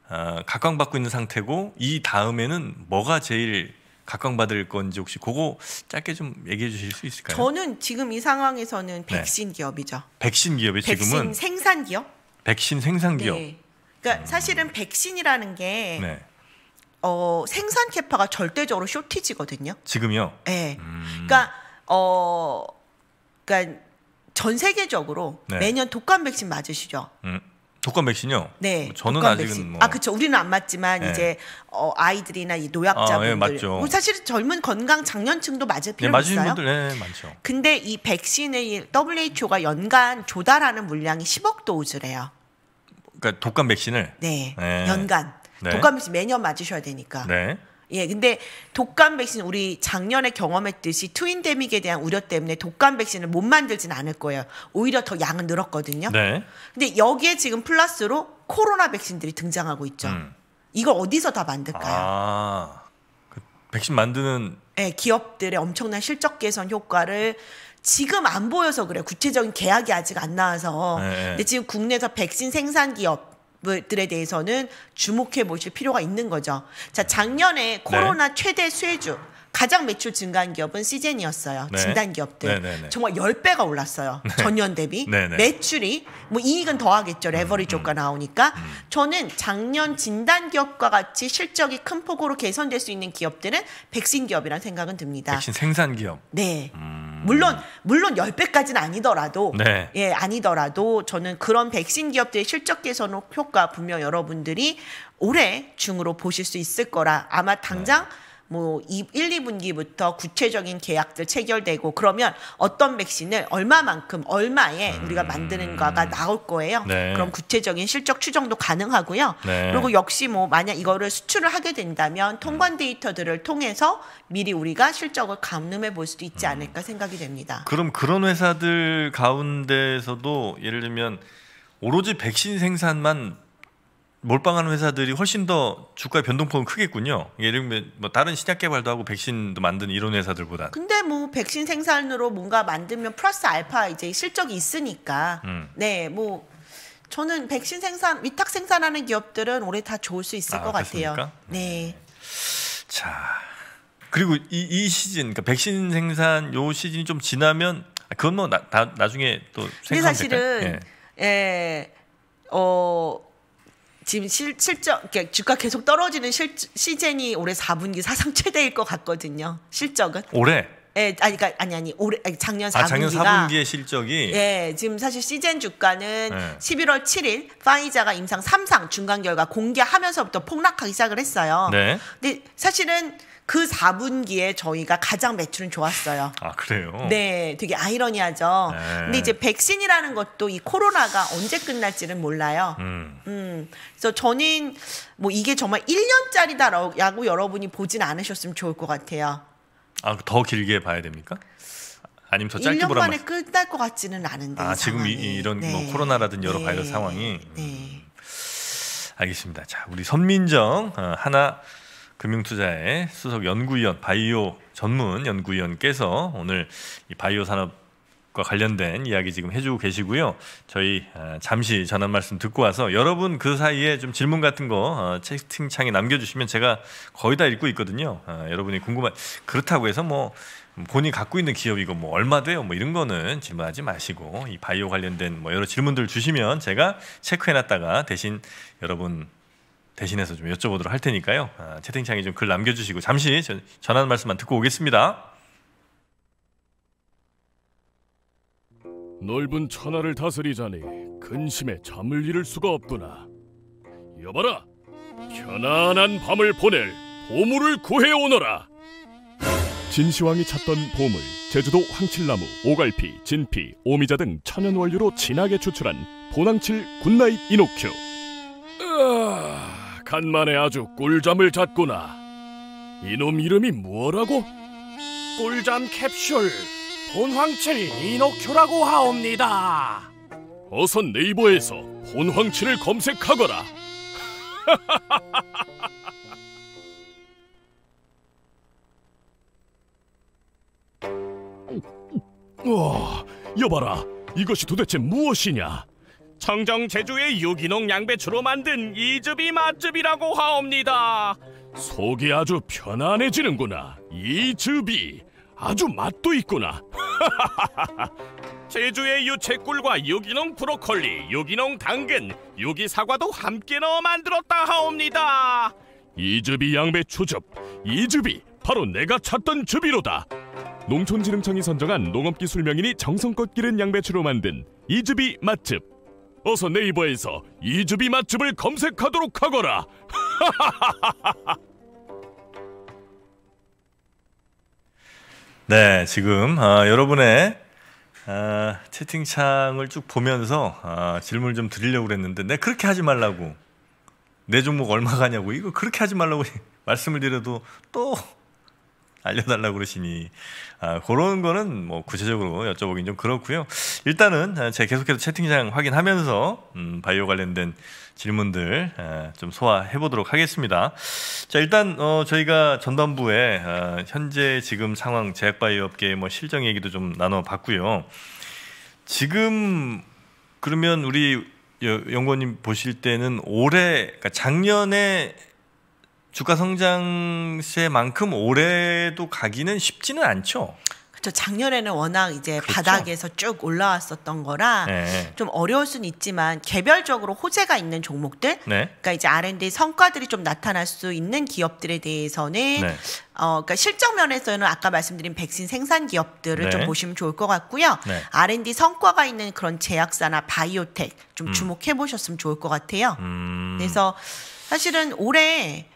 어, 각광받고 있는 상태고 이 다음에는 뭐가 제일 각광받을 건지 혹시 그거 짧게 좀 얘기해 주실 수 있을까요? 저는 지금 이 상황에서는 네. 백신 기업이죠. 백신 기업이 지금은 백신 생산 기업? 백신 생산 기업. 네. 그러니까 음. 사실은 백신이라는 게 네. 어, 생산 캐파가 절대적으로 쇼티지거든요. 지금요? 네. 음. 그러니까 어 그러니까 전 세계적으로 네. 매년 독감 백신 맞으시죠? 음. 독감 백신요? 네. 뭐 저는 독감 아직은 백신. 뭐... 아 그렇죠. 우리는 안 맞지만 네. 이제 어, 아이들이나 이 노약자분들, 아, 네, 맞죠. 뭐 사실 젊은 건강 장년층도 맞을 예, 필요 네, 맞으신 있어요. 분들 네, 많죠. 근데 이 백신의 WHO가 연간 조달하는 물량이 10억 도즈래요. 그러니까 독감 백신을 네, 연간 네. 독감 백신 매년 맞으셔야 되니까. 네. 예, 근데 독감 백신 우리 작년에 경험했듯이 트윈데믹에 대한 우려 때문에 독감 백신을 못 만들진 않을 거예요. 오히려 더 양은 늘었거든요. 네. 근데 여기에 지금 플러스로 코로나 백신들이 등장하고 있죠. 음. 이걸 어디서 다 만들까요? 아, 그 백신 만드는 예, 기업들의 엄청난 실적 개선 효과를 지금 안 보여서 그래요. 구체적인 계약이 아직 안 나와서. 네. 네. 근데 지금 국내에서 백신 생산 기업 들에 대해서는 주목해 보실 필요가 있는 거죠. 자, 작년에 코로나 네. 최대 수혜주 가장 매출 증가한 기업은 시젠이었어요. 네. 진단 기업들. 네네네. 네, 네. 정말 10배가 올랐어요. 네. 전년 대비. 네네. 네. 매출이 뭐 이익은 더하겠죠. 레버리지 음, 음, 효과 나오니까. 음, 음. 저는 작년 진단 기업과 같이 실적이 큰 폭으로 개선될 수 있는 기업들은 백신 기업이라는 생각은 듭니다. 백신 생산 기업. 네. 음. 음. 물론 물론 10배까지는 아니더라도 네. 예, 아니더라도 저는 그런 백신 기업들의 실적 개선 효과 분명 여러분들이 올해 중으로 보실 수 있을 거라 아마 당장 네. 뭐 1, 2분기부터 구체적인 계약들 체결되고 그러면 어떤 백신을 얼마만큼 얼마에 음. 우리가 만드는가가 나올 거예요. 네. 그럼 구체적인 실적 추정도 가능하고요. 네. 그리고 역시 뭐 만약 이거를 수출을 하게 된다면 음. 통관 데이터들을 통해서 미리 우리가 실적을 감늠해 볼 수도 있지 음. 않을까 생각이 됩니다. 그럼 그런 회사들 가운데에서도 예를 들면 오로지 백신 생산만 몰빵하는 회사들이 훨씬 더 주가의 변동폭은 크겠군요. 예를 들면 뭐 다른 신약 개발도 하고 백신도 만드는 이런 회사들보다. 근데 뭐 백신 생산으로 뭔가 만들면 플러스 알파 이제 실적이 있으니까. 음. 네, 뭐 저는 백신 생산 위탁 생산하는 기업들은 올해 다 좋을 수 있을 아, 것 그렇습니까? 같아요. 네. 네. 자. 그리고 이, 이 시즌 그러니까 백신 생산 요 시즌이 좀 지나면 아, 그건 뭐 나, 나, 나중에 또 생산 근데 사실은 될까요? 예. 예. 어 지금 실, 실적 그러니까 주가 계속 떨어지는 실, 시젠이 올해 4분기 사상 최대일 것 같거든요. 실적은 올해 예, 아니, 그러니까 아니 아니 올해 아니, 작년 4분기 아, 작년 4분기의 실적이 예, 지금 사실 시젠 주가는 예. 11월 7일 파이자가 임상 3상 중간 결과 공개하면서부터 폭락하기 시작을 했어요. 네. 근데 사실은 그 4분기에 저희가 가장 매출은 좋았어요. 아 그래요? 네, 되게 아이러니하죠. 네. 근데 이제 백신이라는 것도 이 코로나가 언제 끝날지는 몰라요. 음. 음. 그래서 저는 뭐 이게 정말 1년짜리다라고 여러분이 보진 않으셨으면 좋을 것 같아요. 아더 그 길게 봐야 됩니까? 아니면 더 짧게 보라 1년 만에 끝날 것 같지는 않은데 아 지금 이, 이런 네. 뭐 코로나라든 여러 네. 바이러스 상황이 네. 음. 알겠습니다. 자 우리 선민정 어, 하나 금융투자의 수석 연구위원 바이오 전문 연구위원께서 오늘 이 바이오 산업과 관련된 이야기 지금 해주고 계시고요. 저희 아, 잠시 전한 말씀 듣고 와서 여러분 그 사이에 좀 질문 같은 거 어, 채팅창에 남겨주시면 제가 거의 다 읽고 있거든요. 아, 여러분이 궁금한 그렇다고 해서 뭐 본인이 갖고 있는 기업이고 뭐 얼마 돼요 뭐 이런 거는 질문하지 마시고 이 바이오 관련된 뭐 여러 질문들 주시면 제가 체크해놨다가 대신 여러분 대신해서 좀 여쭤보도록 할 테니까요. 아, 채팅창에 좀 글 남겨주시고 잠시 전, 하는 말씀만 듣고 오겠습니다. 넓은 천하를 다스리자니 근심에 잠을 이룰 수가 없구나. 여봐라, 편안한 밤을 보낼 보물을 구해오너라. 진시황이 찾던 보물, 제주도 황칠나무, 오갈피, 진피, 오미자 등 천연원료로 진하게 추출한 보낭칠 굿나잇 이노큐. 으아... 간만에 아주 꿀잠을 잤구나. 이놈 이름이 뭐라고? 꿀잠 캡슐 본황칠 이노큐라고 하옵니다. 어서 네이버에서 본황칠을 검색하거라. 와, 여봐라. 이것이 도대체 무엇이냐? 청정 제주의 유기농 양배추로 만든 이즙이 맛즙이라고 하옵니다. 속이 아주 편안해지는구나. 이즙이 아주 맛도 있구나. 제주의 유채꿀과 유기농 브로콜리, 유기농 당근, 유기 사과도 함께 넣어 만들었다 하옵니다. 이즈비 양배추즙, 이즈비 바로 내가 찾던 즙이로다. 농촌진흥청이 선정한 농업기술명인이 정성껏 기른 양배추로 만든 이즈비 맛즙. 어서 네이버에서 이주비 맛집을 검색하도록 하거라. 네, 지금 아, 여러분의 아, 채팅창을 쭉 보면서 아, 질문을 좀 드리려고 그랬는데 내 네, 그렇게 하지 말라고 내 종목 얼마 가냐고 이거 그렇게 하지 말라고 말씀을 드려도 또 알려달라고 그러시니 아, 그런 거는 뭐 구체적으로 여쭤보긴 좀 그렇고요. 일단은 아, 제가 계속해서 채팅창 확인하면서 음, 바이오 관련된 질문들 아, 좀 소화해 보도록 하겠습니다. 자 일단 어, 저희가 전담부에 아, 현재 지금 상황 제약 바이오 업계 뭐 실정 얘기도 좀 나눠봤고요. 지금 그러면 우리 연구원님 보실 때는 올해 그러니까 작년에 주가 성장세만큼 올해도 가기는 쉽지는 않죠. 그렇죠. 작년에는 워낙 이제 그렇죠. 바닥에서 쭉 올라왔었던 거라 네. 좀 어려울 수는 있지만 개별적으로 호재가 있는 종목들, 네. 그러니까 이제 R&D 성과들이 좀 나타날 수 있는 기업들에 대해서는 네. 어, 그니까 실적 면에서는 아까 말씀드린 백신 생산 기업들을 네. 좀 보시면 좋을 것 같고요. 네. R&D 성과가 있는 그런 제약사나 바이오텍 좀 음. 주목해 보셨으면 좋을 것 같아요. 음. 그래서 사실은 올해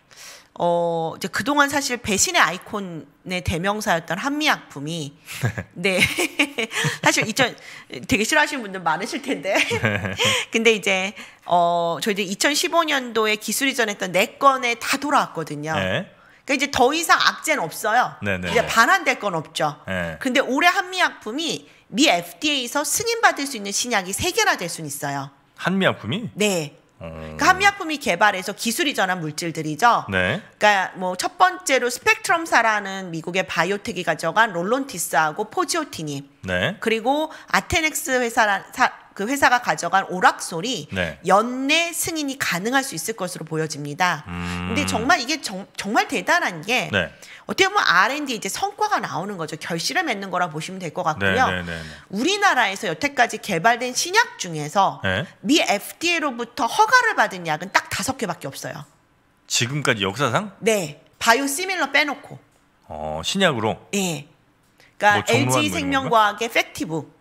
어, 이제 그동안 사실 배신의 아이콘의 대명사였던 한미약품이, 네. 네. 사실 2000, 되게 싫어하시는 분들 많으실 텐데. 네. 근데 이제, 어, 저희들 2015년도에 기술 이전했던 4건에 다 돌아왔거든요. 네. 그러니까 이제 더 이상 악재는 없어요. 네네. 이제 반환될 건 없죠. 네. 근데 올해 한미약품이 미 FDA에서 승인받을 수 있는 신약이 3개나 될 수는 있어요. 한미약품이? 네. 음. 그러니까 한미약품이 개발해서 기술 이전한 물질들이죠. 네. 그러니까 뭐 첫 번째로 스펙트럼사라는 미국의 바이오텍이 가져간 롤론티스하고 포지오티닌. 네. 그리고 아테넥스 회사라 사, 그 회사가 가져간 오락솔이 네. 연내 승인이 가능할 수 있을 것으로 보여집니다. 음. 근데 정말 이게 정, 말 대단한 게 네. 어떻게 보면 R&D 이제 성과가 나오는 거죠. 결실을 맺는 거라 보시면 될 것 같고요. 네, 네, 네, 네, 우리나라에서 여태까지 개발된 신약 중에서 미 FDA로부터 허가를 받은 약은 딱 다섯 개밖에 없어요. 지금까지 역사상? 네. 바이오 시밀러 빼놓고. 어, 신약으로? 예. 그러니까 뭐 LG 생명과학의 팩티브.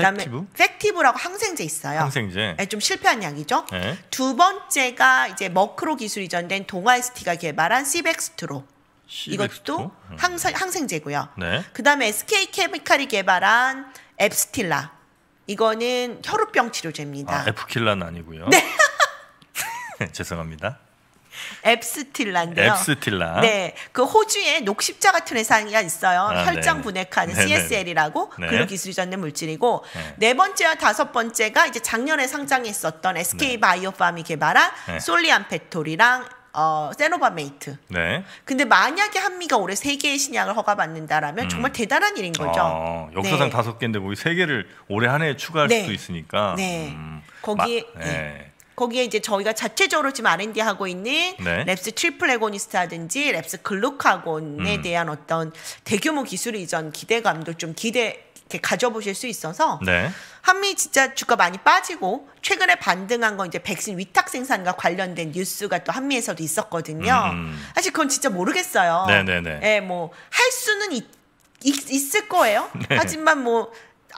그다음에 팩티브라고 항생제 있어요. 항생제. 네, 좀 실패한 약이죠. 네. 두 번째가 이제 머크로 기술 이전된 동아에스티가 개발한 시백스트로. 시백스트로? 이것도 음. 항생, 항생제고요. 네. 그다음에 SK 케미칼이 개발한 앱스틸라. 이거는 혈우병 치료제입니다. 아, 에프킬라는 아니고요. 네. 죄송합니다. 앱스틸라인데요. 앱스틸라. 네, 그 호주에 녹십자 같은 회사가 있어요. 아, 혈장 네 분해하는 CSL이라고 네. 근육 기술이 전는 물질이고 네. 네. 번째와 다섯 번째가 이제 작년에 상장했었던 SK 네. 바이오팜이 개발한 네. 솔리안페톨이랑 어, 세노바메이트. 네. 근데 만약에 한미가 올해 세 개의 신약을 허가받는다라면 음. 정말 대단한 일인 거죠. 아, 역사상 네. 다섯 네. 개인데 거기 세 개를 올해 한 해에 추가할 네. 수도 있으니까. 네. 음. 거기 마, 네. 거기에 이제 저희가 자체적으로 지금 R&D 하고 있는 네. 랩스 트리플레고니스트라든지 랩스 글루카곤에 음. 대한 어떤 대규모 기술 이전 기대감도 좀 기대 이렇게 가져보실 수 있어서 네. 한미 진짜 주가 많이 빠지고 최근에 반등한 건 이제 백신 위탁 생산과 관련된 뉴스가 또 한미에서도 있었거든요. 음. 사실 그건 진짜 모르겠어요. 네네네. 네, 네, 네. 예, 뭐 할 수는 있, 있, 있을 거예요. 네. 하지만 뭐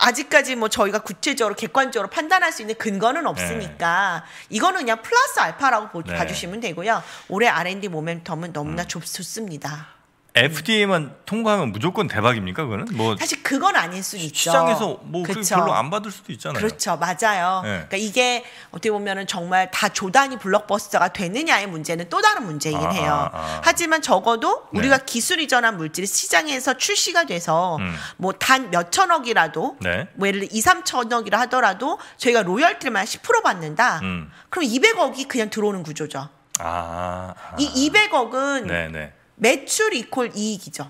아직까지 뭐 저희가 구체적으로 객관적으로 판단할 수 있는 근거는 없으니까 네. 이거는 그냥 플러스 알파라고 네. 봐주시면 되고요. 올해 R&D 모멘텀은 너무나 음. 좋, 좋습니다. 음. FDA만 통과하면 무조건 대박입니까? 그거는 뭐 사실 그건 아닐 수 있죠. 시장에서 뭐 그렇죠. 별로 안 받을 수도 있잖아요. 그렇죠, 맞아요. 네. 그러니까 이게 어떻게 보면은 정말 다 조단이 블록버스터가 되느냐의 문제는 또 다른 문제이긴 아, 해요. 아, 아. 하지만 적어도 네. 우리가 기술 이전한 물질이 시장에서 출시가 돼서 음. 뭐단 몇 천억이라도 네. 뭐 예를 들어 2, 3천억이라 하더라도 저희가 로열티만 10% 받는다. 음. 그럼 200억이 그냥 들어오는 구조죠. 아, 아. 이 200억은 매출 이퀄 이익이죠.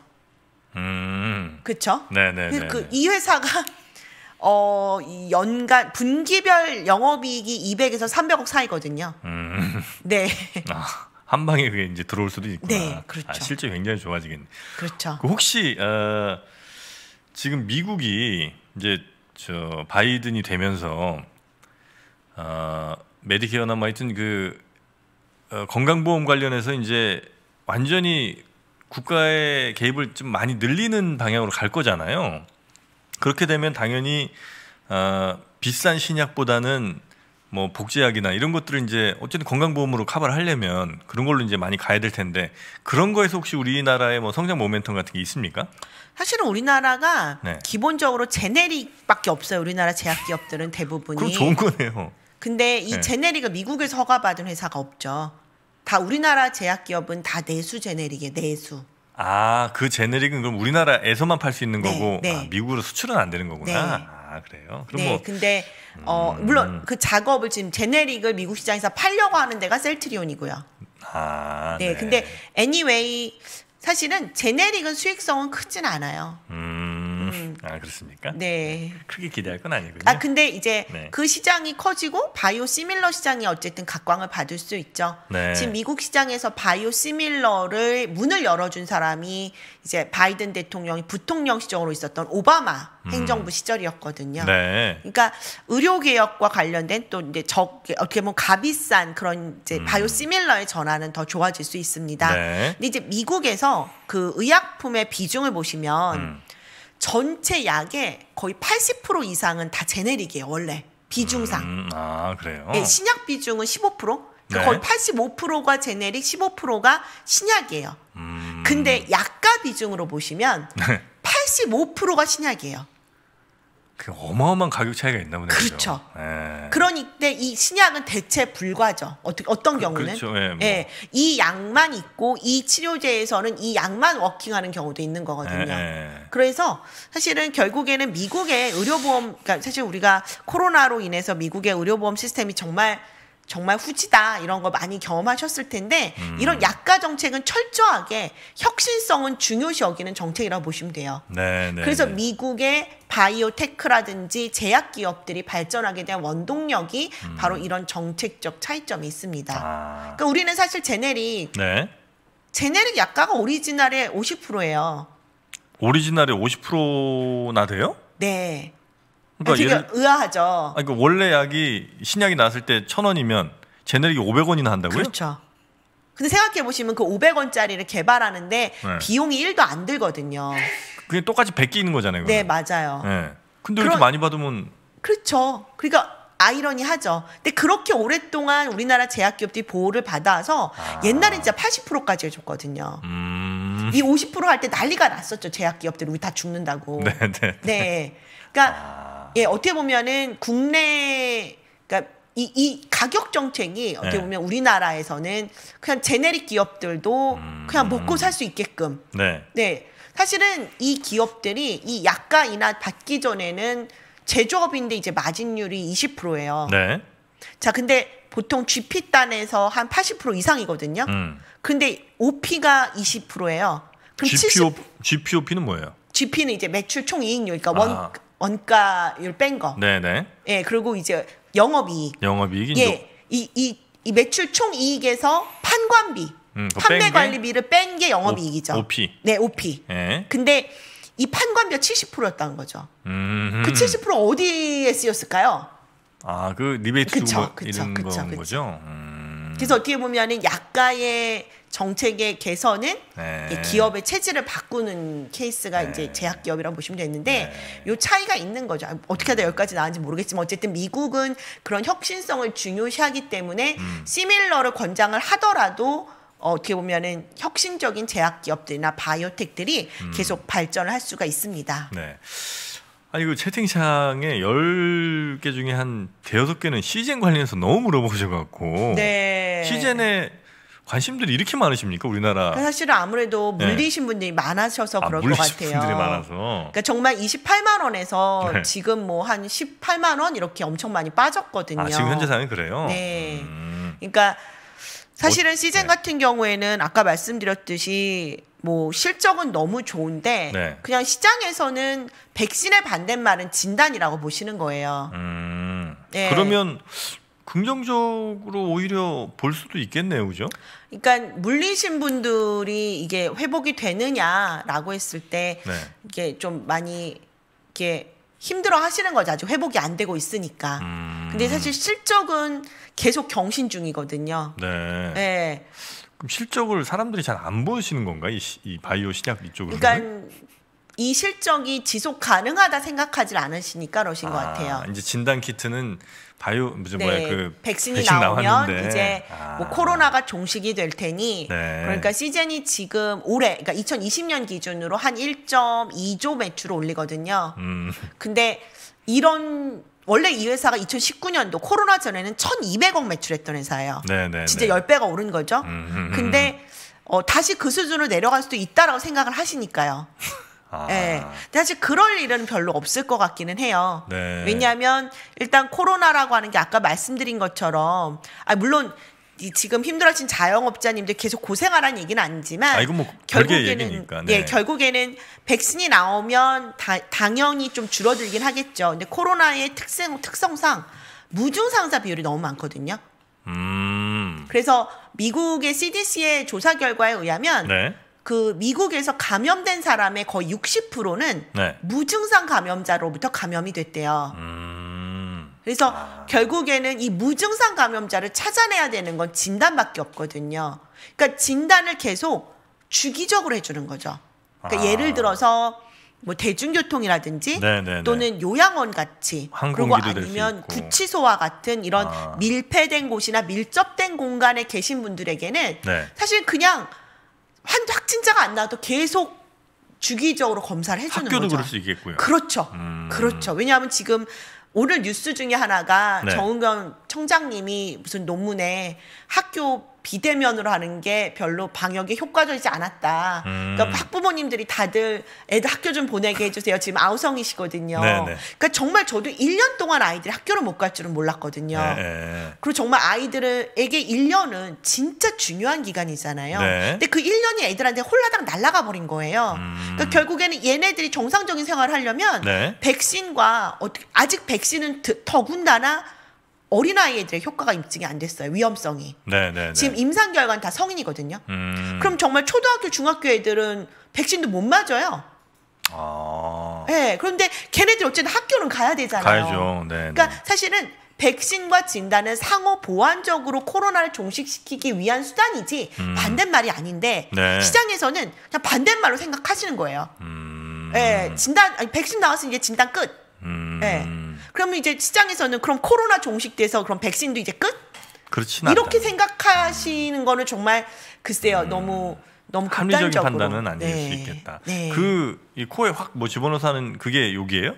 음. 그렇죠? 네네. 그이 그 회사가 어, 연간 분기별 영업이익이 200에서 300억 사이거든요. 음. 네. 아, 한 방에 그게 이제 들어올 수도 있구나. 네, 아, 그렇죠. 아, 실제 굉장히 좋아지겠 그렇죠. 그 혹시 어, 지금 미국이 이제 저 바이든이 되면서 어, 메디케어나 뭐하튼그 어, 건강보험 관련해서 이제 완전히 국가의 개입을 좀 많이 늘리는 방향으로 갈 거잖아요. 그렇게 되면 당연히 어, 비싼 신약보다는 뭐 복제약이나 이런 것들을 이제 어쨌든 건강보험으로 커버를 하려면 그런 걸로 이제 많이 가야 될 텐데 그런 거에서 혹시 우리나라의 뭐 성장 모멘텀 같은 게 있습니까? 사실은 우리나라가 네. 기본적으로 제네릭밖에 없어요. 우리나라 제약 기업들은 대부분이 그럼 좋은 거네요. 근데 이 네. 제네릭을 미국에서 허가받은 회사가 없죠. 다 우리나라 제약기업은 다 내수 제네릭이에 내수. 아, 그 제네릭은 그럼 우리나라에서만 팔 수 있는 네, 거고 네. 아, 미국으로 수출은 안 되는 거구나. 네. 아, 그래요? 그럼 네, 뭐, 근데 어, 음... 어, 물론 그 작업을 지금 제네릭을 미국 시장에서 팔려고 하는 데가 셀트리온이고요. 아, 네. 네. 근데 anyway 사실은 제네릭은 수익성은 크진 않아요. 음... 음. 아 그렇습니까? 네. 네. 크게 기대할 건 아니군요. 아 근데 이제 네. 그 시장이 커지고 바이오 시밀러 시장이 어쨌든 각광을 받을 수 있죠. 네. 지금 미국 시장에서 바이오 시밀러를 문을 열어준 사람이 이제 바이든 대통령이 부통령 시절로 있었던 오바마 음. 행정부 시절이었거든요. 네. 그러니까 의료 개혁과 관련된 또 이제 적 어떻게 보면 값비싼 그런 이제 음. 바이오 시밀러의 전환은 더 좋아질 수 있습니다. 네. 근데 이제 미국에서 그 의약품의 비중을 보시면 음. 전체 약의 거의 80% 이상은 다 제네릭이에요 원래 비중상. 음, 아 그래요. 네, 신약 비중은 15%. 그러니까 네. 거의 85%가 제네릭, 15%가 신약이에요. 음... 근데 약가 비중으로 보시면 85%가 신약이에요. 그 어마어마한 가격 차이가 있나 보네요. 그렇죠. 예. 그러니까 이 신약은 대체 불과죠. 어떻게 어떤 그, 경우는 그, 렇죠 예, 뭐. 예, 이 약만 있고 이 치료제에서는 이 약만 워킹하는 경우도 있는 거거든요. 예, 예. 그래서 사실은 결국에는 미국의 의료보험 그러니까 사실 우리가 코로나로 인해서 미국의 의료보험 시스템이 정말 정말 후지다 이런 거 많이 경험하셨을 텐데 음. 이런 약가 정책은 철저하게 혁신성은 중요시 여기는 정책이라고 보시면 돼요. 네, 네, 그래서 네. 미국의 바이오테크라든지 제약 기업들이 발전하게 된 원동력이 음. 바로 이런 정책적 차이점이 있습니다. 아. 그러니까 우리는 사실 제네릭 네. 제네릭 약가가 오리지널의 50%예요. 오리지널의 50%나 돼요? 네. 그러니까 되게 아, 그러니까 예를, 의아하죠. 아니, 그러니까 원래 약이 신약이 나왔을 때천 원이면 제네릭이 오백 원이나 한다고요? 그렇죠. 근데 생각해 보시면 그 500원짜리를 개발하는데 네. 비용이 1도 안 들거든요. 그게 똑같이 100개 있는 거잖아요. 그러면. 네, 맞아요. 네. 근데 그런, 이렇게 많이 받으면 그렇죠. 그러니까 아이러니하죠. 근데 그렇게 오랫동안 우리나라 제약기업들이 보호를 받아서 아. 옛날에 진짜 80%까지 해줬거든요. 음. 이50% 할 때 난리가 났었죠. 제약기업들이 우리 다 죽는다고. 네, 네. 네. 네. 그러니까 아. 예, 어떻게 보면은 국내 그러니까 이, 이 가격 정책이 어떻게 네. 보면 우리나라에서는 그냥 제네릭 기업들도 음... 그냥 먹고 살 수 있게끔. 네. 네. 사실은 이 기업들이 이 약가 인하 받기 전에는 제조업인데 이제 마진율이 20%예요. 네. 자, 근데 보통 GP 단에서 한 80% 이상이거든요. 음. 근데 OP가 20%예요. 그럼 GPO, 70... GPOP는 뭐예요? GP는 이제 매출 총 이익률, 그러니까 아. 원 원가율 뺀 거. 네네. 예, 그리고 이제 영업이익. 영업이익이 예, 이, 이, 이 매출 총 이익에서 판관비, 음, 판매 관리비를 뺀 게 영업이익이죠. OP. 네, OP. 예. 근데 이 판관비가 70%였다는 거죠. 음. 그 70% 어디에 쓰였을까요? 아, 그 리베이트 그쵸, 뭐 그쵸, 이런 그쵸, 거죠. 음. 음. 그래서 어떻게 보면은 약가의 정책의 개선은 네. 기업의 체질을 바꾸는 케이스가 네. 이제 제약 기업이라고 보시면 되는데 네. 이 차이가 있는 거죠. 아, 어떻게 하다 여기까지 나왔는지 모르겠지만 어쨌든 미국은 그런 혁신성을 중요시하기 때문에 음. 시밀러를 권장을 하더라도 어, 어떻게 보면은 혁신적인 제약 기업들이나 바이오텍들이 음. 계속 발전을 할 수가 있습니다. 네. 아니 그 채팅창에 10개 중에 한 대여섯 개는 시젠 관련해서 너무 물어보셔 갖고 네. 시젠에 관심들이 이렇게 많으십니까 우리나라? 사실은 아무래도 네. 물리신 네. 분들이 많으셔서 아, 그런것 같아요. 분들이 많아서. 그러니까 정말 28만 원에서 네. 지금 뭐 한 18만 원 이렇게 엄청 많이 빠졌거든요. 아, 지금 현재 상황이 그래요? 네. 음. 그러니까 사실은 뭐, 시즌 네. 같은 경우에는 아까 말씀드렸듯이 뭐 실적은 너무 좋은데 네. 그냥 시장에서는 백신의 반대말은 진단이라고 보시는 거예요. 음, 네. 그러면 긍정적으로 오히려 볼 수도 있겠네요, 그죠? 그러니까 물리신 분들이 이게 회복이 되느냐라고 했을 때 네. 이게 좀 많이 이게 힘들어 하시는 거죠. 아직 회복이 안 되고 있으니까. 음. 근데 사실 실적은 계속 경신 중이거든요. 네. 네. 그럼 실적을 사람들이 잘 안 보시는 건가 이, 이 바이오 신약 이쪽으로? 그러니까 이 실적이 지속 가능하다 생각하지 않으시니까 그러신 아, 것 같아요. 이제 진단 키트는 바이오 무슨 네, 뭐야 그 백신이 백신 나오면 나왔는데. 이제 아. 뭐 코로나가 종식이 될 테니 네. 그러니까 시즌이 지금 올해 그러니까 2020년 기준으로 한 1.2조 매출을 올리거든요. 음. 근데 이런 원래 이 회사가 2019년도 코로나 전에는 1,200억 매출했던 회사예요. 네네. 네, 네. 진짜 10배가 오른 거죠. 음흠흠. 음, 음. 근데 어, 다시 그 수준으로 내려갈 수도 있다라고 생각을 하시니까요. 아. 네. 예. 사실 그럴 일은 별로 없을 것 같기는 해요. 네. 왜냐하면 일단 코로나라고 하는 게 아까 말씀드린 것처럼, 아, 물론 이 지금 힘들어진 자영업자님들 계속 고생하라는 얘기는 아니지만 아, 뭐 결국에는 예, 네. 예 결국에는 백신이 나오면 다, 당연히 좀 줄어들긴 하겠죠. 근데 코로나의 특성 특성상 무증상자 비율이 너무 많거든요. 음. 그래서 미국의 CDC의 조사 결과에 의하면 네. 그 미국에서 감염된 사람의 거의 60%는 네. 무증상 감염자로부터 감염이 됐대요. 음. 그래서 아. 결국에는 이 무증상 감염자를 찾아내야 되는 건 진단밖에 없거든요. 그러니까 진단을 계속 주기적으로 해주는 거죠. 그러니까 아. 예를 들어서 뭐 대중교통이라든지 네네네. 네, 네. 또는 요양원 같이 그리고 아니면 구치소와 같은 이런 아. 밀폐된 곳이나 밀접된 공간에 계신 분들에게는 네. 사실 그냥 환 확진자가 안 나와도 계속 주기적으로 검사를 해주는 학교도 거죠. 학교도 그럴 수 있겠고요. 그렇죠. 음. 그렇죠. 왜냐하면 지금 오늘 뉴스 중에 하나가 네. 정은경 청장님이 무슨 논문에 학교 비대면으로 하는 게 별로 방역에 효과적이지 않았다. 그러니까 음. 그러니까 학부모님들이 다들 애들 학교 좀 보내게 해주세요. 지금 아우성이시거든요. 네, 네. 그러니까 정말 저도 1년 동안 아이들이 학교를 못 갈 줄은 몰랐거든요. 네, 네 그리고 정말 아이들에게 1년은 진짜 중요한 기간이잖아요. 네 근데 그 1년이 애들한테 홀라당 날아가 버린 거예요. 음. 그러니까 결국에는 얘네들이 정상적인 생활을 하려면 백신과 어떻게 아직 백신은 더군다나 어린아이들의 효과가 입증이 안 됐어요. 위험성이. 네네네. 네, 네. 지금 임상 결과는 다 성인이거든요. 음. 그럼 정말 초등학교, 중학교 애들은 백신도 못 맞아요. 아. 네, 그런데 걔네들 어쨌든 학교는 가야 되잖아요. 가야죠. 네. 네. 그러니까 사실은 백신과 진단은 상호 보완적으로 코로나를 종식시키기 위한 수단이지 음. 반대말이 아닌데 네. 시장에서는 그냥 반대말로 생각하시는 거예요. 음. 네, 진단 아니, 백신 나왔으니 이제 진단 끝. 음. 네. 그러면 이제 시장에서는 그럼 코로나 종식돼서 그럼 백신도 이제 끝? 그렇지 이렇게 생각하시는 거는 정말 글쎄요 음, 너무 너무 합리적인 극 판단은 아닐 네. 수 있겠다. 네. 그이 코에 확 뭐집어넣어사는 그게 욕기에요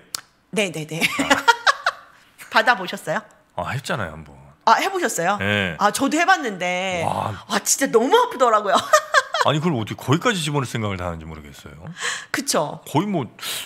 네네네. 아. 받아보셨어요? 아 했잖아요 한번. 아 해보셨어요? 네. 아 저도 해봤는데 와. 아 진짜 너무 아프더라고요. 아니 그걸 어떻게 거기까지 집어넣을 생각을 다 하는지 모르겠어요. 그쵸. 거의 뭐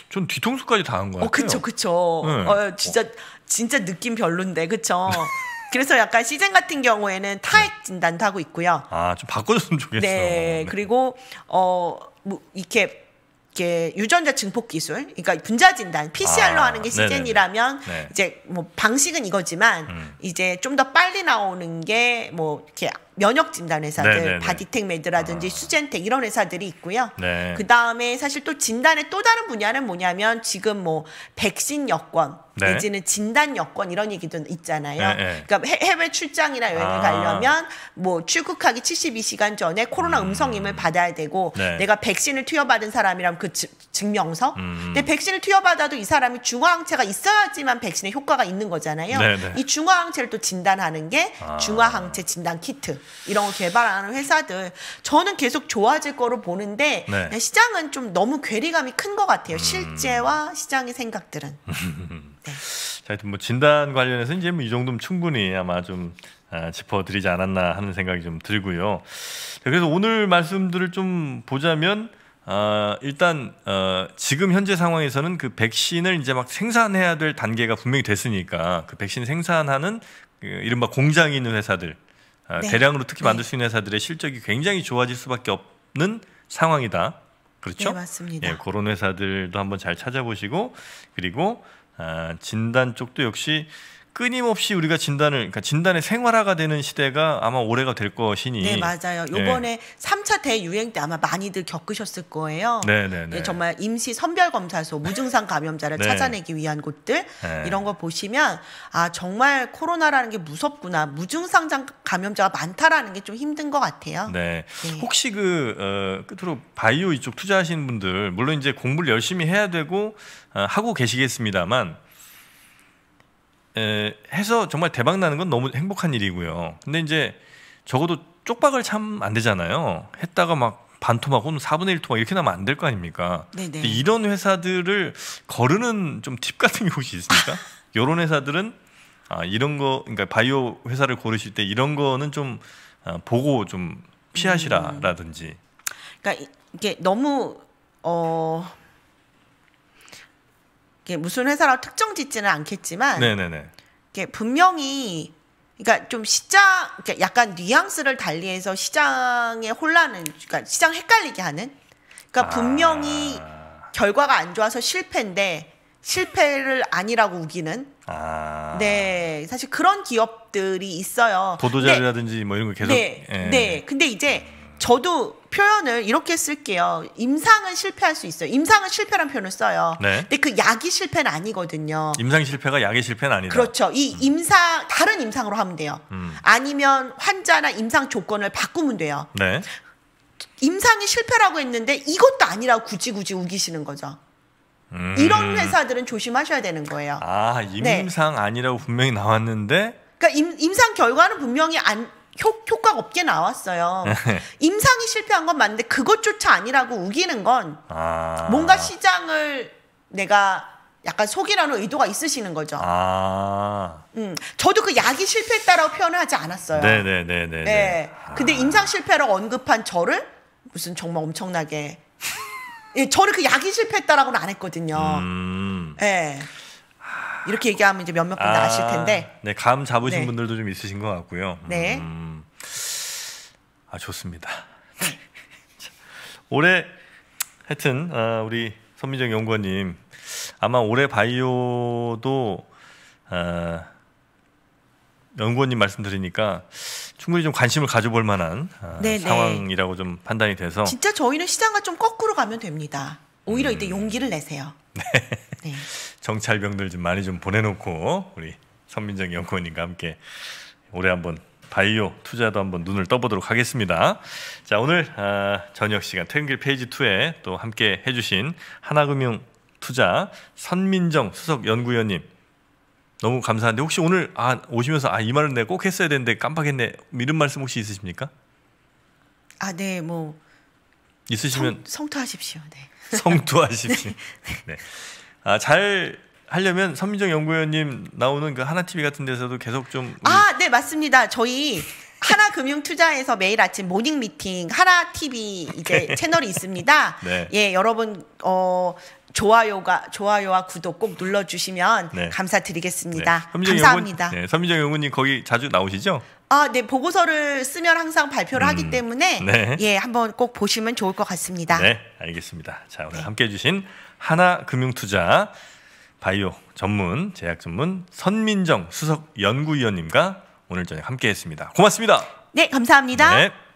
전 뒤통수까지 다한 거예요. 어, 그쵸, 그쵸. 네. 어, 진짜 진짜 느낌 별론데, 그쵸. 그래서 약간 시즌 같은 경우에는 타액 네. 진단도 하고 있고요. 아, 좀 바꿔줬으면 좋겠어. 네. 네, 그리고 어, 뭐 이렇게 이게 유전자 증폭 기술, 그러니까 분자 진단 PCR로 아, 하는 게시즌이라면 네. 이제 뭐 방식은 이거지만 음. 이제 좀 더 빨리 나오는 게 뭐 이렇게 면역 진단 회사들 네네네. 바디텍 메드라든지 아. 수젠텍 이런 회사들이 있고요. 네. 그 다음에 사실 또 진단의 또 다른 분야는 뭐냐면 지금 뭐 백신 여권 네. 내지는 진단 여권 이런 얘기도 있잖아요. 네, 네. 그러니까 해외 출장이나 여행을 아. 가려면 뭐 출국하기 72시간 전에 코로나 음. 성임을 받아야 되고 네. 내가 백신을 투여받은 사람이라면 그 증명서. 음. 근데 백신을 투여받아도 이 사람이 중화항체가 있어야지만 백신의 효과가 있는 거잖아요. 네, 이 중화항체를 또 진단하는 게 아. 중화항체 진단 키트. 이런 거 개발하는 회사들 저는 계속 좋아질 거로 보는데 네. 네 시장은 좀 너무 괴리감이 큰 것 같아요. 음. 실제와 시장의 생각들은. 네. 자, 하여튼 뭐 진단 관련해서 이제 뭐 이 정도면 충분히 아마 좀 아, 짚어드리지 않았나 하는 생각이 좀 들고요. 그래서 오늘 말씀들을 좀 보자면. 어, 일단 어, 지금 현재 상황에서는 그 백신을 이제 막 생산해야 될 단계가 분명히 됐으니까 그 백신 생산하는 그 이른바 공장이 있는 회사들 아, 네. 대량으로 특히 네. 만들 수 있는 회사들의 실적이 굉장히 좋아질 수밖에 없는 상황이다. 그렇죠? 네, 맞습니다. 예, 그런 회사들도 한번 잘 찾아보시고 그리고 아, 진단 쪽도 역시 끊임없이 우리가 진단을 그러니까 진단의 생활화가 되는 시대가 아마 올해가 될 것이니 네 맞아요. 요번에 네. 예. 3차 대유행 때 아마 많이들 겪으셨을 거예요. 네네네. 네, 네, 네. 예, 정말 임시 선별 검사소 무증상 감염자를 네. 찾아내기 위한 곳들 네. 이런 거 보시면 아 정말 코로나라는 게 무섭구나 무증상 감염자가 많다라는 게 좀 힘든 것 같아요. 네. 예. 혹시 그 어, 끝으로 바이오 이쪽 투자하시는 분들 물론 이제 공부를 열심히 해야 되고 어, 하고 계시겠습니다만. 에, 해서 정말 대박 나는 건 너무 행복한 일이고요. 근데 이제 적어도 쪽박을 참 안 되잖아요. 했다가 막 반토막 혹은 4분의 1 토막 이렇게 나면 안 될 거 아닙니까? 네네. 이런 회사들을 거르는 좀 팁 같은 게 혹시 있습니까? 이런 회사들은 아, 이런 거 그러니까 바이오 회사를 고르실 때 이런 거는 좀 아, 보고 좀 피하시라라든지. 음. 그러니까 이게 너무 어 무슨 회사라고 특정 짓지는 않겠지만 네네네. 이게 분명히 그러니까 좀 시장 그러니까 약간 뉘앙스를 달리해서 시장의 혼란을 그러니까 시장 헷갈리게 하는 그러니까 아. 분명히 아... 결과가 안 좋아서 실패인데 실패를 아니라고 우기는 아... 네 사실 그런 기업들이 있어요 보도자료라든지 뭐 이런 거 계속 네, 네. 예. 근데 이제 음. 저도 표현을 이렇게 쓸게요. 임상은 실패할 수 있어요. 임상은 실패란 표현을 써요. 네. 근데 그 약이 실패는 아니거든요. 임상 실패가 약의 실패는 아니다. 그렇죠. 이 음. 임상 음. 다른 임상으로 하면 돼요. 음. 아니면 환자나 임상 조건을 바꾸면 돼요. 네. 임상이 실패라고 했는데 이것도 아니라고 굳이 굳이 우기시는 거죠. 음. 이런 회사들은 조심하셔야 되는 거예요. 아 네. 임상 네. 아니라고 분명히 나왔는데. 그러니까 임, 임상 결과는 분명히 안 효, 효과가 없게 나왔어요. 임상이 실패한 건 맞는데 그것조차 아니라고 우기는 건 아... 뭔가 시장을 내가 약간 속이라는 의도가 있으시는 거죠. 아. 음, 저도 그 약이 실패했다라고 표현을 하지 않았어요. 네네네네. 네. 네, 네, 네 아. 근데 임상 실패라고 언급한 저를 무슨 정말 엄청나게 예, 저를그 약이 실패했다라고는 안 했거든요. 음... 네. 이렇게 얘기하면 이제 몇몇 분들 아, 실 텐데. 네, 감 잡으신 네. 분들도 좀 있으신 것 같고요. 네. 음... 아, 좋습니다. 올해 하여튼 아, 우리 선민정 연구원님 아마 올해 바이오도 아, 연구원님 말씀드리니까 충분히 좀 관심을 가져볼 만한 아, 상황이라고 좀 판단이 돼서 진짜 저희는 시장과 좀 거꾸로 가면 됩니다. 오히려 음. 이때 용기를 내세요. 네. 네. 정찰병들 좀 많이 좀 보내놓고 우리 선민정 연구원님과 함께 올해 한번 바이오 투자도 한번 눈을 떠보도록 하겠습니다. 자 오늘 아, 저녁 시간 퇴근길 페이지 2에 또 함께 해주신 하나금융 투자 선민정 수석 연구위원님 너무 감사한데 혹시 오늘 아 오시면서 아이 말은 내가 꼭 했어야 되는데 깜빡했네 이런 말씀 혹시 있으십니까? 아네뭐 있으시면 성, 성투하십시오. 네. 성투하십시오. 네. 네. 아, 잘 하려면 선민정 연구위원님 나오는 그 하나 TV 같은 데서도 계속 좀 아, 네, 맞습니다. 저희 하나 금융 투자에서 매일 아침 모닝 미팅 하나 TV 이제 채널이 있습니다. 네. 예, 여러분 어 좋아요가 좋아요와 구독 꼭 눌러 주시면 네. 감사드리겠습니다. 네. 감사합니다. 연구, 네, 선민정 연구님 거기 자주 나오시죠? 아, 네. 보고서를 쓰면 항상 발표를 음, 하기 때문에 네. 예, 한번 꼭 보시면 좋을 것 같습니다. 네, 알겠습니다. 자, 오늘 함께 해 주신 하나 금융 투자 바이오 전문 제약 전문 선민정 수석 연구위원님과 오늘 저녁 함께했습니다. 고맙습니다. 네, 감사합니다. 네.